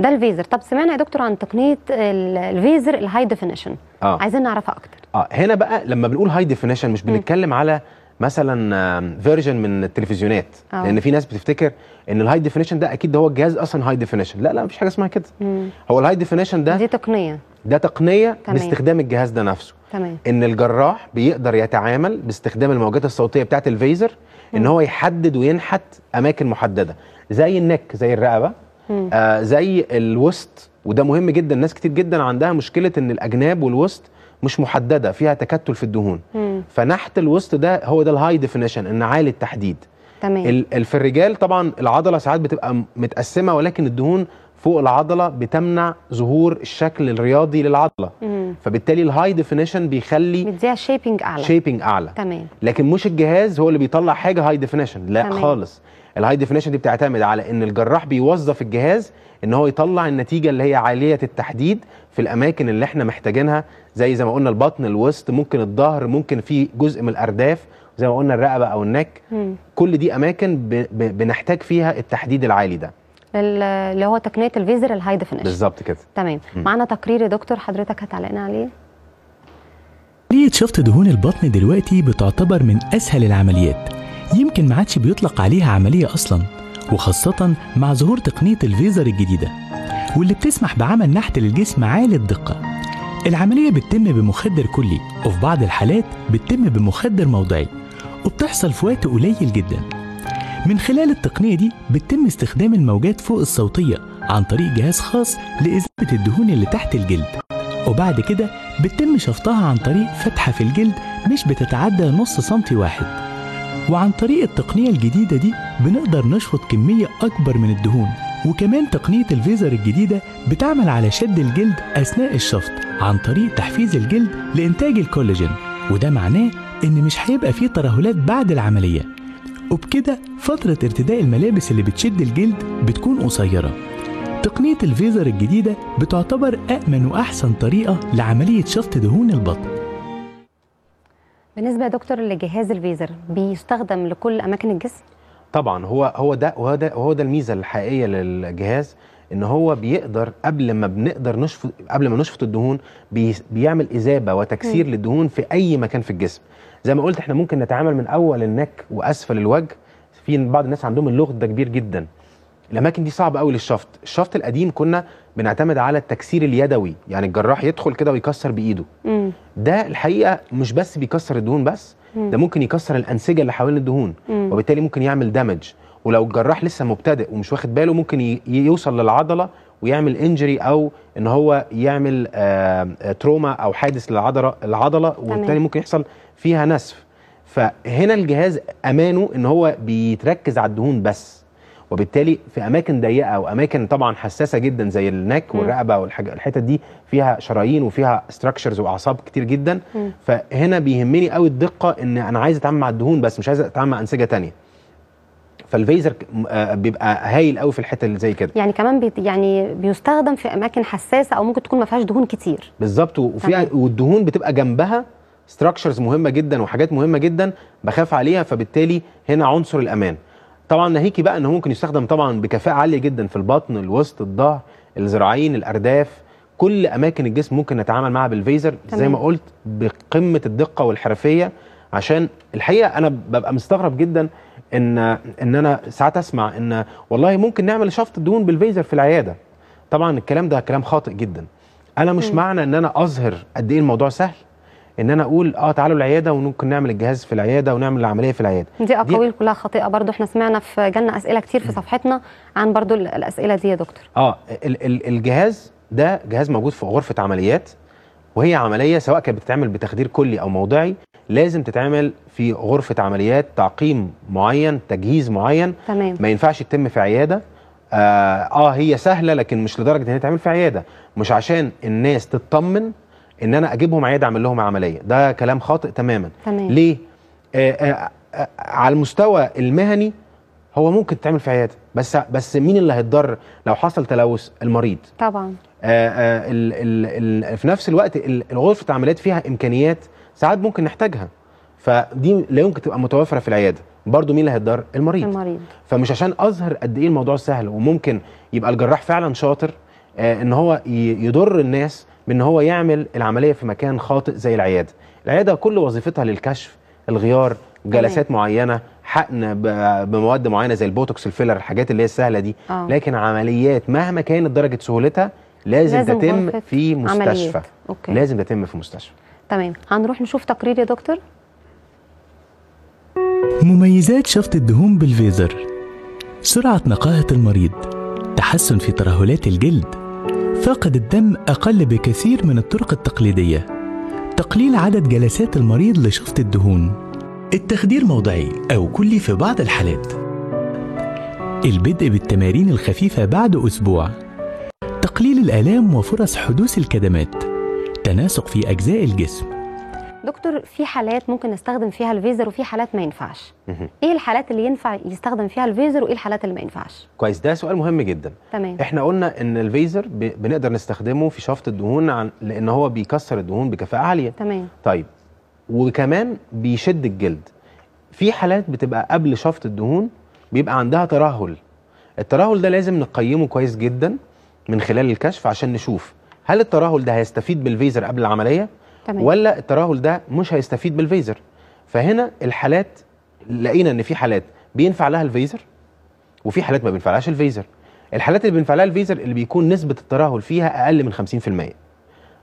ده الفيزر طب سمعنا يا دكتور عن تقنيه الفيزر الهاي ديفينيشن آه. عايزين نعرفها اكتر اه هنا بقى لما بنقول هاي ديفينيشن مش بنتكلم م. على مثلا فيرجن من التلفزيونات أوه. لان في ناس بتفتكر ان الهاي ديفينيشن ده اكيد ده هو الجهاز اصلا هاي ديفينيشن لا لا مفيش حاجه اسمها كده مم. هو الهاي ديفينيشن ده دي تقنيه ده تقنيه تمام. باستخدام الجهاز ده نفسه تمام. ان الجراح بيقدر يتعامل باستخدام الموجات الصوتيه بتاعه الفيزر ان هو يحدد وينحت اماكن محدده زي النك زي الرقبه آه زي الوسط وده مهم جدا ناس كتير جدا عندها مشكله ان الاجناب والوسط مش محدده فيها تكتل في الدهون مم. فنحت الوسط ده هو ده الهاي ديفينيشن ان عالي التحديد تمام في الرجال طبعا العضله ساعات بتبقى متقسمه ولكن الدهون فوق العضله بتمنع ظهور الشكل الرياضي للعضله مم. فبالتالي الهاي ديفينيشن بيخلي بتديها شيبنج اعلى شيبنج اعلى تمام لكن مش الجهاز هو اللي بيطلع حاجه هاي ديفينيشن لا تمام. خالص الهاي ديفينيشن دي بتعتمد على ان الجراح بيوظف الجهاز ان هو يطلع النتيجه اللي هي عاليه التحديد في الاماكن اللي احنا محتاجينها زي زي ما قلنا البطن الوسط ممكن الظهر ممكن في جزء من الارداف زي ما قلنا الرقبه او النك كل دي اماكن ب... ب... بنحتاج فيها التحديد العالي ده اللي هو تقنيه الفيزر الهاي ديفينيشن بالظبط كده تمام معانا تقرير يا دكتور حضرتك هتعلقنا عليه عمليه شفط دهون البطن دلوقتي بتعتبر من اسهل العمليات يمكن ما عادش بيطلق عليها عملية أصلا وخاصة مع ظهور تقنية الفيزر الجديدة واللي بتسمح بعمل نحت للجسم عالي الدقة العملية بتتم بمخدر كلي وفي بعض الحالات بتتم بمخدر موضعي وبتحصل في وقت قليل جدا من خلال التقنية دي بتتم استخدام الموجات فوق الصوتية عن طريق جهاز خاص لإزالة الدهون اللي تحت الجلد وبعد كده بتتم شفطها عن طريق فتحة في الجلد مش بتتعدى نص سنتي واحد وعن طريق التقنية الجديدة دي بنقدر نشفط كمية أكبر من الدهون وكمان تقنية الفيزر الجديدة بتعمل على شد الجلد أثناء الشفط عن طريق تحفيز الجلد لإنتاج الكولاجين وده معناه إن مش هيبقى فيه ترهلات بعد العملية وبكده فترة ارتداء الملابس اللي بتشد الجلد بتكون قصيرة تقنية الفيزر الجديدة بتعتبر أأمن وأحسن طريقة لعملية شفط دهون البطن بالنسبه يا دكتور لجهاز الفيزر بيستخدم لكل اماكن الجسم طبعا هو هو ده وهو ده وهو ده الميزه الحقيقيه للجهاز ان هو بيقدر قبل ما بنقدر نشفط قبل ما نشفط الدهون بيعمل اذابه وتكسير م. للدهون في اي مكان في الجسم زي ما قلت احنا ممكن نتعامل من اول النك واسفل الوجه في بعض الناس عندهم اللغط ده كبير جدا الاماكن دي صعبه قوي للشفط الشفط القديم كنا بنعتمد على التكسير اليدوي يعني الجراح يدخل كده ويكسر بايده مم. ده الحقيقه مش بس بيكسر الدهون بس مم. ده ممكن يكسر الانسجه اللي حوالين الدهون مم. وبالتالي ممكن يعمل دامج ولو الجراح لسه مبتدئ ومش واخد باله ممكن يوصل للعضله ويعمل انجري او ان هو يعمل تروما آه، آه، او حادث للعضله العضله وبالتالي ممكن يحصل فيها نسف فهنا الجهاز امانه ان هو بيتركز على الدهون بس وبالتالي في اماكن ضيقه واماكن طبعا حساسه جدا زي النك والرقبه والحاجه الحتت دي فيها شرايين وفيها ستراكشرز واعصاب كتير جدا م. فهنا بيهمني قوي الدقه ان انا عايز اتعامل مع الدهون بس مش عايز اتعامل مع انسجه ثانيه فالفيزر آه، بيبقى هايل قوي في الحته اللي زي كده يعني كمان بي يعني بيستخدم في اماكن حساسه او ممكن تكون ما فيهاش دهون كتير بالظبط وفيها والدهون بتبقى جنبها ستراكشرز مهمه جدا وحاجات مهمه جدا بخاف عليها فبالتالي هنا عنصر الامان طبعا ناهيكي بقى انه ممكن يستخدم طبعا بكفاءه عاليه جدا في البطن الوسط الظهر الذراعين الارداف كل اماكن الجسم ممكن نتعامل معها بالفيزر تمام. زي ما قلت بقمه الدقه والحرفيه عشان الحقيقه انا ببقى مستغرب جدا ان ان انا ساعات اسمع ان والله ممكن نعمل شفط الدهون بالفيزر في العياده طبعا الكلام ده كلام خاطئ جدا انا مش م. معنى ان انا اظهر قد ايه الموضوع سهل ان انا اقول اه تعالوا العياده وممكن نعمل الجهاز في العياده ونعمل العمليه في العياده دي اقاويل كلها خاطئه برضو احنا سمعنا في جالنا اسئله كتير في صفحتنا عن برضو الاسئله دي يا دكتور اه ال ال الجهاز ده جهاز موجود في غرفه عمليات وهي عمليه سواء كانت بتتعمل بتخدير كلي او موضعي لازم تتعمل في غرفه عمليات تعقيم معين تجهيز معين تمام. ما ينفعش تتم في عياده آه, اه هي سهله لكن مش لدرجه ان هي تتعمل في عياده مش عشان الناس تطمن ان انا اجيبهم عياده اعمل لهم عمليه ده كلام خاطئ تماما تمام. ليه آه آه آه على المستوى المهني هو ممكن تعمل في عياده بس بس مين اللي هيتضرر لو حصل تلوث المريض طبعا آه آآ آه، الـ الـ الـ في نفس الوقت الغرفه العمليات فيها امكانيات ساعات ممكن نحتاجها فدي لا يمكن تبقى متوفره في العياده برضه مين اللي هيتضرر المريض المريض فمش عشان اظهر قد ايه الموضوع سهل وممكن يبقى الجراح فعلا شاطر آه ان هو يضر الناس بان هو يعمل العمليه في مكان خاطئ زي العياده العياده كل وظيفتها للكشف الغيار جلسات معينه حقن بمواد معينه زي البوتوكس الفيلر الحاجات اللي هي السهله دي أوه. لكن عمليات مهما كانت درجه سهولتها لازم, لازم تتم في مستشفى أوكي. لازم تتم في مستشفى تمام هنروح نشوف تقرير يا دكتور مميزات شفط الدهون بالفيزر سرعة نقاهة المريض تحسن في ترهلات الجلد فاقد الدم أقل بكثير من الطرق التقليدية تقليل عدد جلسات المريض لشفط الدهون التخدير موضعي أو كلي في بعض الحالات البدء بالتمارين الخفيفة بعد أسبوع تقليل الآلام وفرص حدوث الكدمات تناسق في أجزاء الجسم دكتور في حالات ممكن نستخدم فيها الفيزر وفي حالات ما ينفعش ايه الحالات اللي ينفع يستخدم فيها الفيزر وايه الحالات اللي ما ينفعش كويس ده سؤال مهم جدا تمام احنا قلنا ان الفيزر بنقدر نستخدمه في شفط الدهون عن لان هو بيكسر الدهون بكفاءه عاليه تمام طيب وكمان بيشد الجلد في حالات بتبقى قبل شفط الدهون بيبقى عندها ترهل الترهل ده لازم نقيمه كويس جدا من خلال الكشف عشان نشوف هل الترهل ده هيستفيد بالفيزر قبل العمليه تمام. ولا الترهل ده مش هيستفيد بالفيزر فهنا الحالات لقينا ان في حالات بينفع لها الفيزر وفي حالات ما بينفعلهاش الفيزر الحالات اللي بينفع لها الفيزر اللي بيكون نسبه الترهل فيها اقل من 50%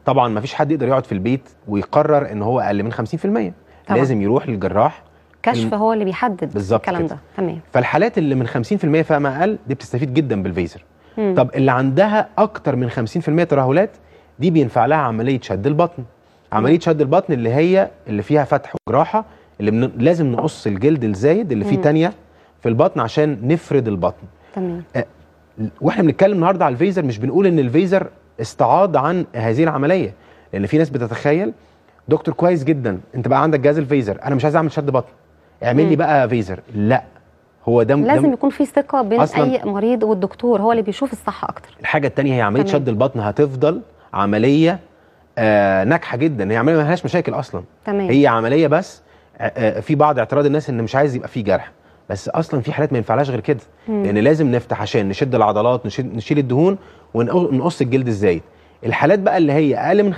طبعا ما فيش حد يقدر يقعد في البيت ويقرر ان هو اقل من 50% طبعا. لازم يروح للجراح كشف هو اللي بيحدد بالزبط الكلام كده. ده تمام فالحالات اللي من 50% فما اقل دي بتستفيد جدا بالفيزر مم. طب اللي عندها اكتر من 50% ترهلات دي بينفع لها عمليه شد البطن عمليه شد البطن اللي هي اللي فيها فتح وجراحه اللي من... لازم نقص الجلد الزايد اللي فيه ثانيه في البطن عشان نفرد البطن تمام أه واحنا بنتكلم النهارده على الفيزر مش بنقول ان الفيزر استعاض عن هذه العمليه لان في ناس بتتخيل دكتور كويس جدا انت بقى عندك جهاز الفيزر انا مش عايز اعمل شد بطن اعمل لي بقى فيزر لا هو ده لازم دم يكون في ثقه بين اي مريض والدكتور هو اللي بيشوف الصح اكتر الحاجه الثانيه هي عمليه تمام. شد البطن هتفضل عمليه آه ناجحه جدا هي عمليه ما لهاش مشاكل اصلا تمام. هي عمليه بس آه, آه، في بعض اعتراض الناس ان مش عايز يبقى في جرح بس اصلا في حالات ما ينفعلاش غير كده مم. لان يعني لازم نفتح عشان نشد العضلات نشيل, نشيل الدهون ونقص الجلد الزايد الحالات بقى اللي هي اقل من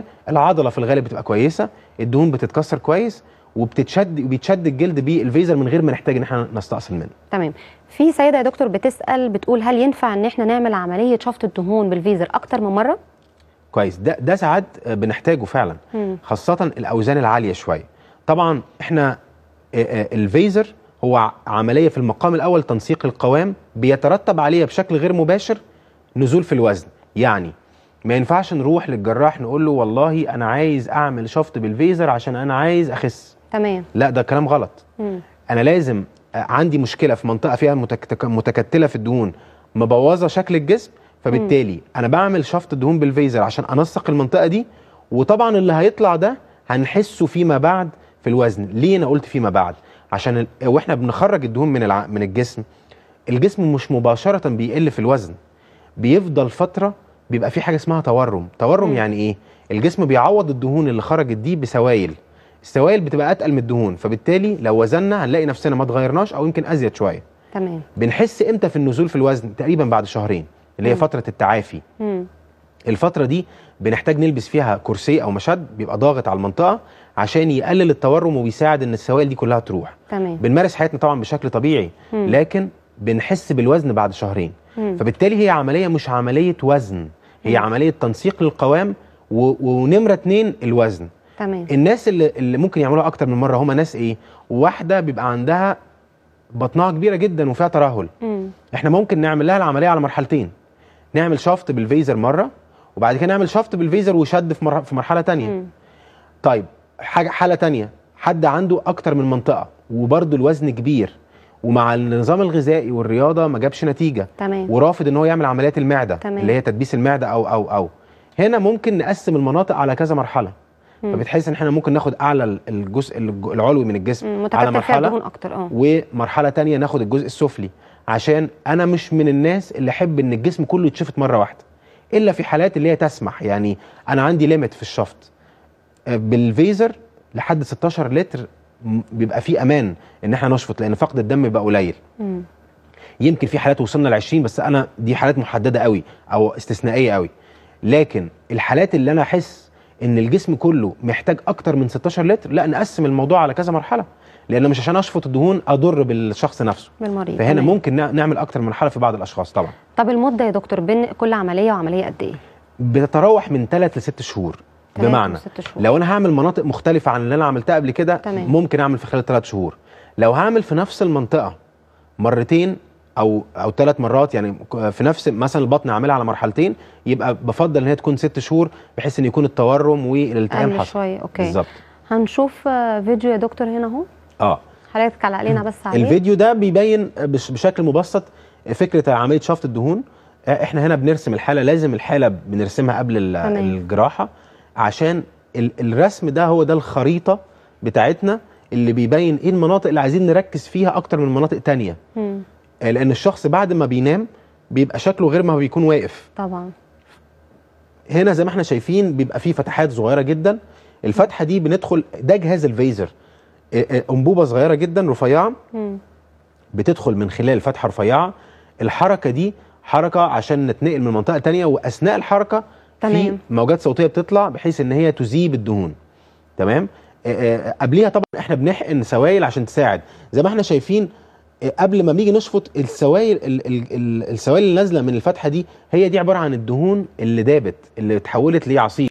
50% العضله في الغالب بتبقى كويسه الدهون بتتكسر كويس وبتتشد بيتشد الجلد بالفيزر من غير ما نحتاج ان احنا نستأصل منه تمام في سيده يا دكتور بتسال بتقول هل ينفع ان احنا نعمل عمليه شفط الدهون بالفيزر اكتر من مره كويس ده ده ساعات بنحتاجه فعلا مم. خاصه الاوزان العاليه شويه طبعا احنا الفيزر هو عمليه في المقام الاول تنسيق القوام بيترتب عليها بشكل غير مباشر نزول في الوزن يعني ما ينفعش نروح للجراح نقول له والله انا عايز اعمل شفط بالفيزر عشان انا عايز اخس تمام لا ده كلام غلط مم. انا لازم عندي مشكله في منطقه فيها متكتله في الدهون مبوظه شكل الجسم فبالتالي انا بعمل شفط دهون بالفيزر عشان انسق المنطقه دي وطبعا اللي هيطلع ده هنحسه فيما بعد في الوزن ليه انا قلت فيما بعد عشان واحنا بنخرج الدهون من من الجسم الجسم مش مباشره بيقل في الوزن بيفضل فتره بيبقى في حاجه اسمها تورم تورم يعني ايه الجسم بيعوض الدهون اللي خرجت دي بسوائل السوائل بتبقى اتقل من الدهون فبالتالي لو وزننا هنلاقي نفسنا ما اتغيرناش او يمكن ازيد شويه تمام بنحس امتى في النزول في الوزن تقريبا بعد شهرين اللي هي فتره التعافي الفتره دي بنحتاج نلبس فيها كرسي او مشد بيبقى ضاغط على المنطقه عشان يقلل التورم وبيساعد ان السوائل دي كلها تروح تمام. بنمارس حياتنا طبعا بشكل طبيعي مم. لكن بنحس بالوزن بعد شهرين مم. فبالتالي هي عمليه مش عمليه وزن هي مم. عمليه تنسيق للقوام و... ونمره اتنين الوزن تمام. الناس اللي, اللي ممكن يعملوها اكتر من مره هما ناس ايه واحده بيبقى عندها بطنها كبيره جدا وفيها ترهل مم. احنا ممكن نعمل لها العمليه على مرحلتين نعمل شفط بالفيزر مره وبعد كده نعمل شفط بالفيزر وشد في, مر... في مرحله تانية طيب حاجه حاله تانية حد عنده اكتر من منطقه وبرده الوزن كبير ومع النظام الغذائي والرياضه ما جابش نتيجه تمام. ورافض ان هو يعمل عمليات المعده تمام. اللي هي تدبيس المعده او او او هنا ممكن نقسم المناطق على كذا مرحله فبتحس ان احنا ممكن ناخد اعلى الجزء العلوي من الجسم على مرحله اكتر اه ومرحله ثانيه ناخد الجزء السفلي عشان انا مش من الناس اللي احب ان الجسم كله يتشفط مره واحده الا في حالات اللي هي تسمح يعني انا عندي ليميت في الشفط آه، بالفيزر لحد 16 لتر بيبقى فيه امان ان احنا نشفط لان فقد الدم بيبقى قليل يمكن في حالات وصلنا ل 20 بس انا دي حالات محدده قوي او استثنائيه قوي لكن الحالات اللي انا احس ان الجسم كله محتاج اكتر من 16 لتر لا نقسم الموضوع على كذا مرحله لانه مش عشان اشفط الدهون اضر بالشخص نفسه بالمريض فهنا تمام. ممكن نعمل اكتر من حاله في بعض الاشخاص طبعا طب المده يا دكتور بين كل عمليه وعمليه قد ايه بتتراوح من 3 ل 6 شهور بمعنى شهور. لو انا هعمل مناطق مختلفه عن اللي انا عملتها قبل كده تمام. ممكن اعمل في خلال 3 شهور لو هعمل في نفس المنطقه مرتين او او ثلاث مرات يعني في نفس مثلا البطن عاملها على مرحلتين يبقى بفضل ان هي تكون ست شهور بحيث ان يكون التورم والالتئام حصل شويه اوكي بالظبط هنشوف فيديو يا دكتور هنا اهو اه حضرتك علق علينا بس عليه الفيديو ده بيبين بشكل مبسط فكره عمليه شفط الدهون آه، احنا هنا بنرسم الحاله لازم الحاله بنرسمها قبل تمام. الجراحه عشان الرسم ده هو ده الخريطه بتاعتنا اللي بيبين ايه المناطق اللي عايزين نركز فيها اكتر من مناطق تانية مم. آه، لان الشخص بعد ما بينام بيبقى شكله غير ما بيكون واقف طبعا هنا زي ما احنا شايفين بيبقى فيه فتحات صغيره جدا الفتحه دي بندخل ده جهاز الفيزر إيه، إيه، انبوبه صغيره جدا رفيعه بتدخل من خلال فتحه رفيعه الحركه دي حركه عشان نتنقل من منطقه تانية واثناء الحركه تمام في موجات صوتيه بتطلع بحيث ان هي تذيب الدهون تمام إيه، قبليها طبعا احنا بنحقن سوائل عشان تساعد زي ما احنا شايفين قبل ما بنيجي نشفط السوائل السوائل اللي نازله من الفتحه دي هي دي عباره عن الدهون اللي دابت اللي اتحولت لعصير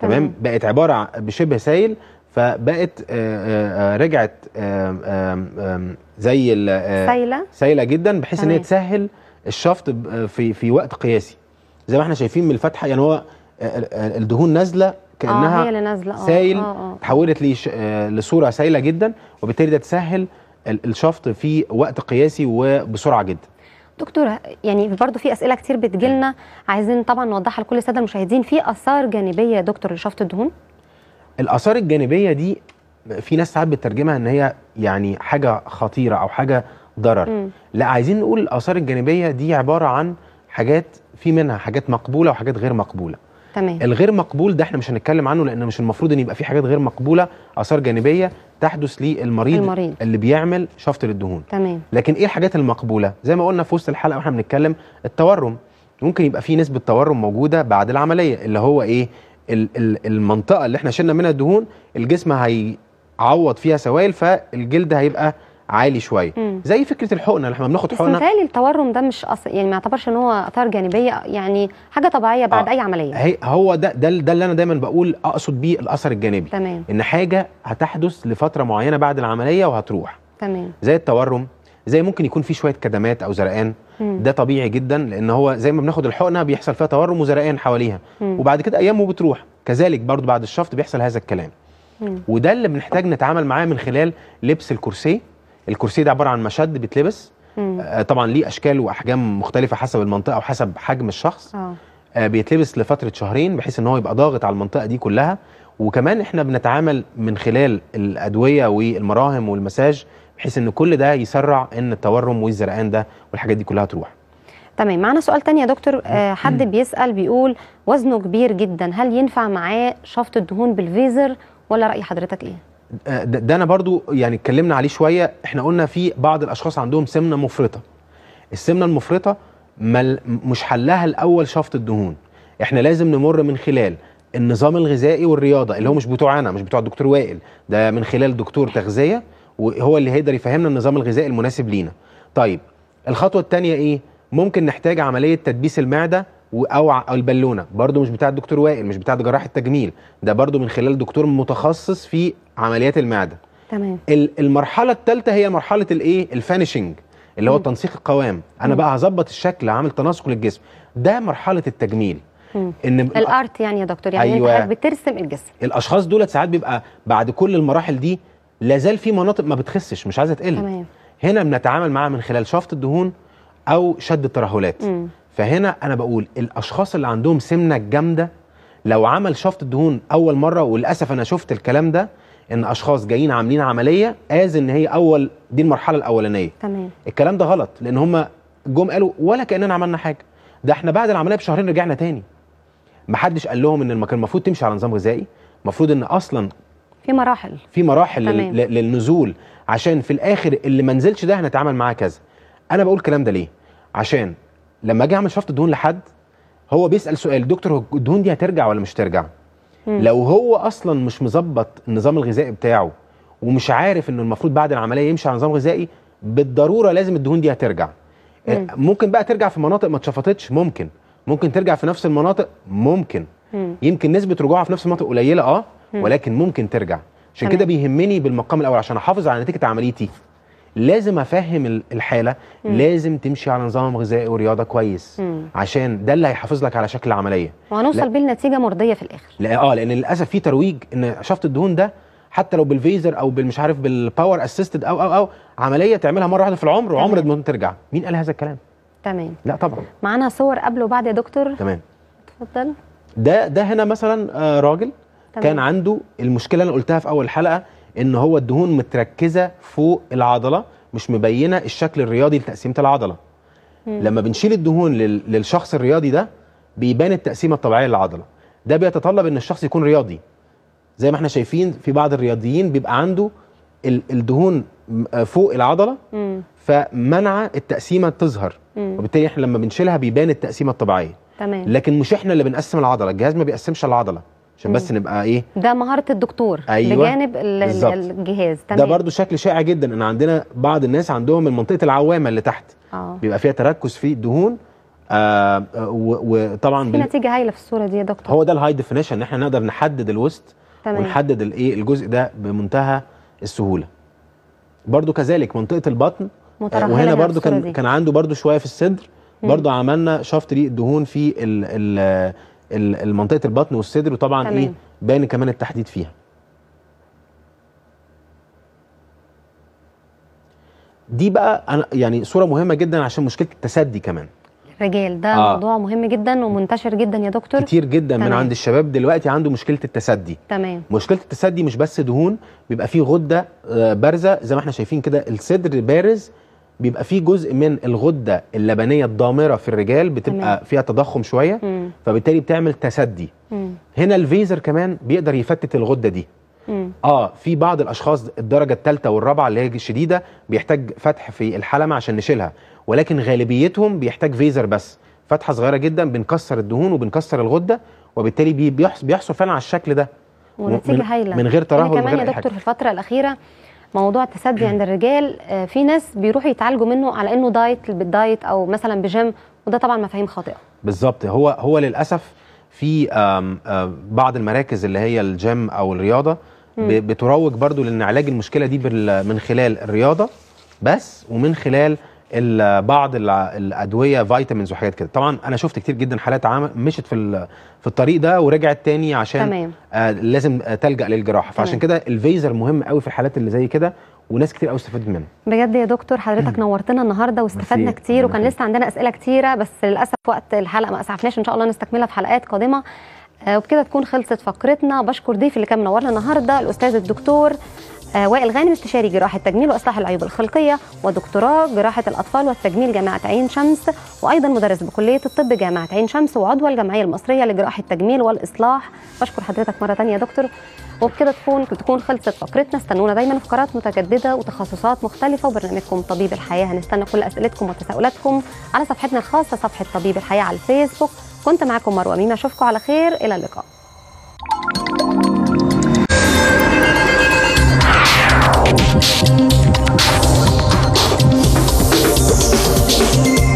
تمام بقت عباره بشبه سائل فبقت آه، آه، آه، رجعت زي سايله سايله جدا بحيث ان هي تسهل الشفط في في وقت قياسي زي ما احنا شايفين من الفتحه يعني هو الدهون نازله كانها آه هي اللي نازله آه سايل آه آه. تحولت لصوره سايله جدا وبالتالي ده تسهل الشفط في وقت قياسي وبسرعه جدا دكتوره يعني برضه في اسئله كتير بتجيلنا عايزين طبعا نوضحها لكل الساده المشاهدين في اثار جانبيه يا دكتور لشفط الدهون الاثار الجانبيه دي في ناس ساعات بتترجمها ان هي يعني حاجه خطيره او حاجه ضرر م. لا عايزين نقول الاثار الجانبيه دي عباره عن حاجات في منها حاجات مقبوله وحاجات غير مقبوله تمام الغير مقبول ده احنا مش هنتكلم عنه لان مش المفروض ان يبقى في حاجات غير مقبوله اثار جانبيه تحدث للمريض المريض. اللي بيعمل شفط للدهون تمام لكن ايه الحاجات المقبوله زي ما قلنا في وسط الحلقه واحنا بنتكلم التورم ممكن يبقى في نسبه تورم موجوده بعد العمليه اللي هو ايه المنطقه اللي احنا شلنا منها الدهون الجسم هيعوض فيها سوائل فالجلد هيبقى عالي شويه زي فكره الحقنه لما بناخد حقنه بس التورم ده مش أص... يعني ما يعتبرش ان هو اثار جانبيه يعني حاجه طبيعيه بعد آه. اي عمليه هي هو ده ده ده اللي انا دايما بقول اقصد بيه الاثر الجانبي تمام. ان حاجه هتحدث لفتره معينه بعد العمليه وهتروح تمام زي التورم زي ممكن يكون في شويه كدمات او زرقان ده طبيعي جدا لان هو زي ما بناخد الحقنه بيحصل فيها تورم وزرقان حواليها وبعد كده ايام وبتروح كذلك برضو بعد الشفط بيحصل هذا الكلام وده اللي بنحتاج نتعامل معاه من خلال لبس الكرسي الكرسي ده عباره عن مشد بيتلبس آه طبعا ليه اشكال واحجام مختلفه حسب المنطقه وحسب حجم الشخص آه. آه بيتلبس لفتره شهرين بحيث ان هو يبقى ضاغط على المنطقه دي كلها وكمان احنا بنتعامل من خلال الادويه والمراهم والمساج بحيث ان كل ده يسرع ان التورم والزرقان ده والحاجات دي كلها تروح تمام معانا سؤال تاني يا دكتور آه، حد بيسال بيقول وزنه كبير جدا هل ينفع معاه شفط الدهون بالفيزر ولا راي حضرتك ايه آه، ده, ده انا برضو يعني اتكلمنا عليه شويه احنا قلنا في بعض الاشخاص عندهم سمنه مفرطه السمنه المفرطه مل مش حلها الاول شفط الدهون احنا لازم نمر من خلال النظام الغذائي والرياضه اللي هو مش بتوعنا مش بتوع الدكتور وائل ده من خلال دكتور تغذيه وهو اللي هيقدر يفهمنا النظام الغذائي المناسب لينا طيب الخطوه الثانيه ايه ممكن نحتاج عمليه تدبيس المعده او البالونه برضو مش بتاع الدكتور وائل مش بتاع جراح التجميل ده برضو من خلال دكتور متخصص في عمليات المعده تمام المرحله الثالثه هي مرحله الايه الفانيشنج اللي هو تنسيق القوام انا م. بقى هظبط الشكل عامل تناسق للجسم ده مرحله التجميل ان الارت يعني يا دكتور يعني أيوة. انت بترسم الجسم الاشخاص دولت ساعات بيبقى بعد كل المراحل دي لا زال في مناطق ما بتخسش مش عايزه تقل تمام هنا بنتعامل معاها من خلال شفط الدهون او شد الترهلات فهنا انا بقول الاشخاص اللي عندهم سمنه جامده لو عمل شفط الدهون اول مره وللاسف انا شفت الكلام ده ان اشخاص جايين عاملين عمليه از ان هي اول دي المرحله الاولانيه تمام الكلام ده غلط لان هم جم قالوا ولا كاننا عملنا حاجه ده احنا بعد العمليه بشهرين رجعنا تاني محدش قال لهم ان كان المفروض تمشي على نظام غذائي المفروض ان اصلا في مراحل في مراحل تمام. للنزول عشان في الاخر اللي ما نزلش ده هنتعامل معاه كذا انا بقول الكلام ده ليه عشان لما اجي اعمل شفط دهون لحد هو بيسال سؤال دكتور الدهون دي هترجع ولا مش ترجع مم. لو هو اصلا مش مظبط النظام الغذائي بتاعه ومش عارف انه المفروض بعد العمليه يمشي على نظام غذائي بالضروره لازم الدهون دي هترجع مم. آه، ممكن بقى ترجع في مناطق ما اتشفطتش ممكن ممكن ترجع في نفس المناطق ممكن مم. يمكن نسبه رجوعها في نفس المناطق قليله اه ولكن ممكن ترجع عشان كده بيهمني بالمقام الاول عشان احافظ على نتيجه عمليتي لازم افهم الحاله مم. لازم تمشي على نظام غذائي ورياضه كويس مم. عشان ده اللي هيحافظ لك على شكل العمليه وهنوصل بيه لنتيجه مرضيه في الاخر لا اه لان للاسف في ترويج ان شفط الدهون ده حتى لو بالفيزر او بالمش عارف بالباور اسيستد او او او عمليه تعملها مره واحده في العمر وعمر ما ترجع مين قال هذا الكلام تمام لا طبعا معانا صور قبل وبعد يا دكتور تمام اتفضل ده ده هنا مثلا آه، راجل تمام. كان عنده المشكله اللي انا قلتها في اول حلقه ان هو الدهون متركزه فوق العضله مش مبينه الشكل الرياضي لتقسيمه العضله مم. لما بنشيل الدهون لل... للشخص الرياضي ده بيبان التقسيمه الطبيعيه للعضله ده بيتطلب ان الشخص يكون رياضي زي ما احنا شايفين في بعض الرياضيين بيبقى عنده الدهون آه، فوق العضله مم. فمنع التقسيمه تظهر وبالتالي احنا لما بنشيلها بيبان التقسيمه الطبيعيه تمام لكن مش احنا اللي بنقسم العضله الجهاز ما بيقسمش العضله عشان بس نبقى ايه ده مهاره الدكتور أيوة بجانب بالزبط. الجهاز تمام ده برضو شكل شائع جدا ان عندنا بعض الناس عندهم المنطقه العوامه اللي تحت آه. بيبقى فيها تركز في الدهون آه, آه، وطبعا في نتيجه هايله في الصوره دي يا دكتور هو ده الهاي ديفينيشن ان احنا نقدر نحدد الوسط تمام. ونحدد الايه الجزء ده بمنتهى السهوله برضو كذلك منطقه البطن آه وهنا برضو كان دي. كان عنده برضو شويه في الصدر برضو عملنا شفط ليه الدهون في ال ال منطقه البطن والصدر وطبعا إيه تمام. ايه باين كمان التحديد فيها دي بقى أنا يعني صوره مهمه جدا عشان مشكله التسدي كمان رجال ده آه. موضوع مهم جدا ومنتشر جدا يا دكتور كتير جدا تمام. من عند الشباب دلوقتي عنده مشكله التسدي تمام مشكله التسدي مش بس دهون بيبقى فيه غده آه، بارزه زي ما احنا شايفين كده الصدر بارز بيبقى في جزء من الغده اللبنيه الضامره في الرجال بتبقى تمام. فيها تضخم شويه مم. فبالتالي بتعمل تسدي مم. هنا الفيزر كمان بيقدر يفتت الغده دي مم. اه في بعض الاشخاص الدرجه الثالثه والرابعه اللي هي الشديده بيحتاج فتح في الحلمه عشان نشيلها ولكن غالبيتهم بيحتاج فيزر بس فتحه صغيره جدا بنكسر الدهون وبنكسر الغده وبالتالي بيحصل فعلا على الشكل ده ونتيجه هايله من غير ترهل كمان يا دكتور في الفتره الاخيره موضوع التثدي عند الرجال آه، في ناس بيروحوا يتعالجوا منه على انه دايت بالدايت او مثلا بجيم وده طبعا مفاهيم خاطئه بالظبط هو هو للاسف في آه، بعض المراكز اللي هي الجيم او الرياضه بتروج برضو لان علاج المشكله دي من خلال الرياضه بس ومن خلال بعض الادويه فيتامينز وحاجات كده طبعا انا شفت كتير جدا حالات عامه مشت في في الطريق ده ورجعت تاني عشان تمام. آه لازم آه، تلجا للجراحه فعشان كده الفيزر مهم قوي في الحالات اللي زي كده وناس كتير قوي استفادت منه بجد يا دكتور حضرتك نورتنا النهارده واستفدنا كتير وكان لسه عندنا اسئله كتيره بس للاسف وقت الحلقه ما اسعفناش ان شاء الله نستكملها في حلقات قادمه آه وبكده تكون خلصت فقرتنا بشكر ضيفي اللي كان منورنا النهارده الاستاذ الدكتور آه، وائل غانم استشاري جراحة تجميل وإصلاح العيوب الخلقية ودكتوراه جراحة الأطفال والتجميل جامعة عين شمس وأيضا مدرس بكلية الطب جامعة عين شمس وعضو الجمعية المصرية لجراحة التجميل والإصلاح بشكر حضرتك مرة ثانية يا دكتور وبكده تكون تكون خلصت فقرتنا استنونا دايما فقرات متجدده وتخصصات مختلفه وبرنامجكم طبيب الحياه هنستنى كل اسئلتكم وتساؤلاتكم على صفحتنا الخاصه صفحه طبيب الحياه على الفيسبوك كنت معاكم مروه ميمه اشوفكم على خير الى اللقاء Thank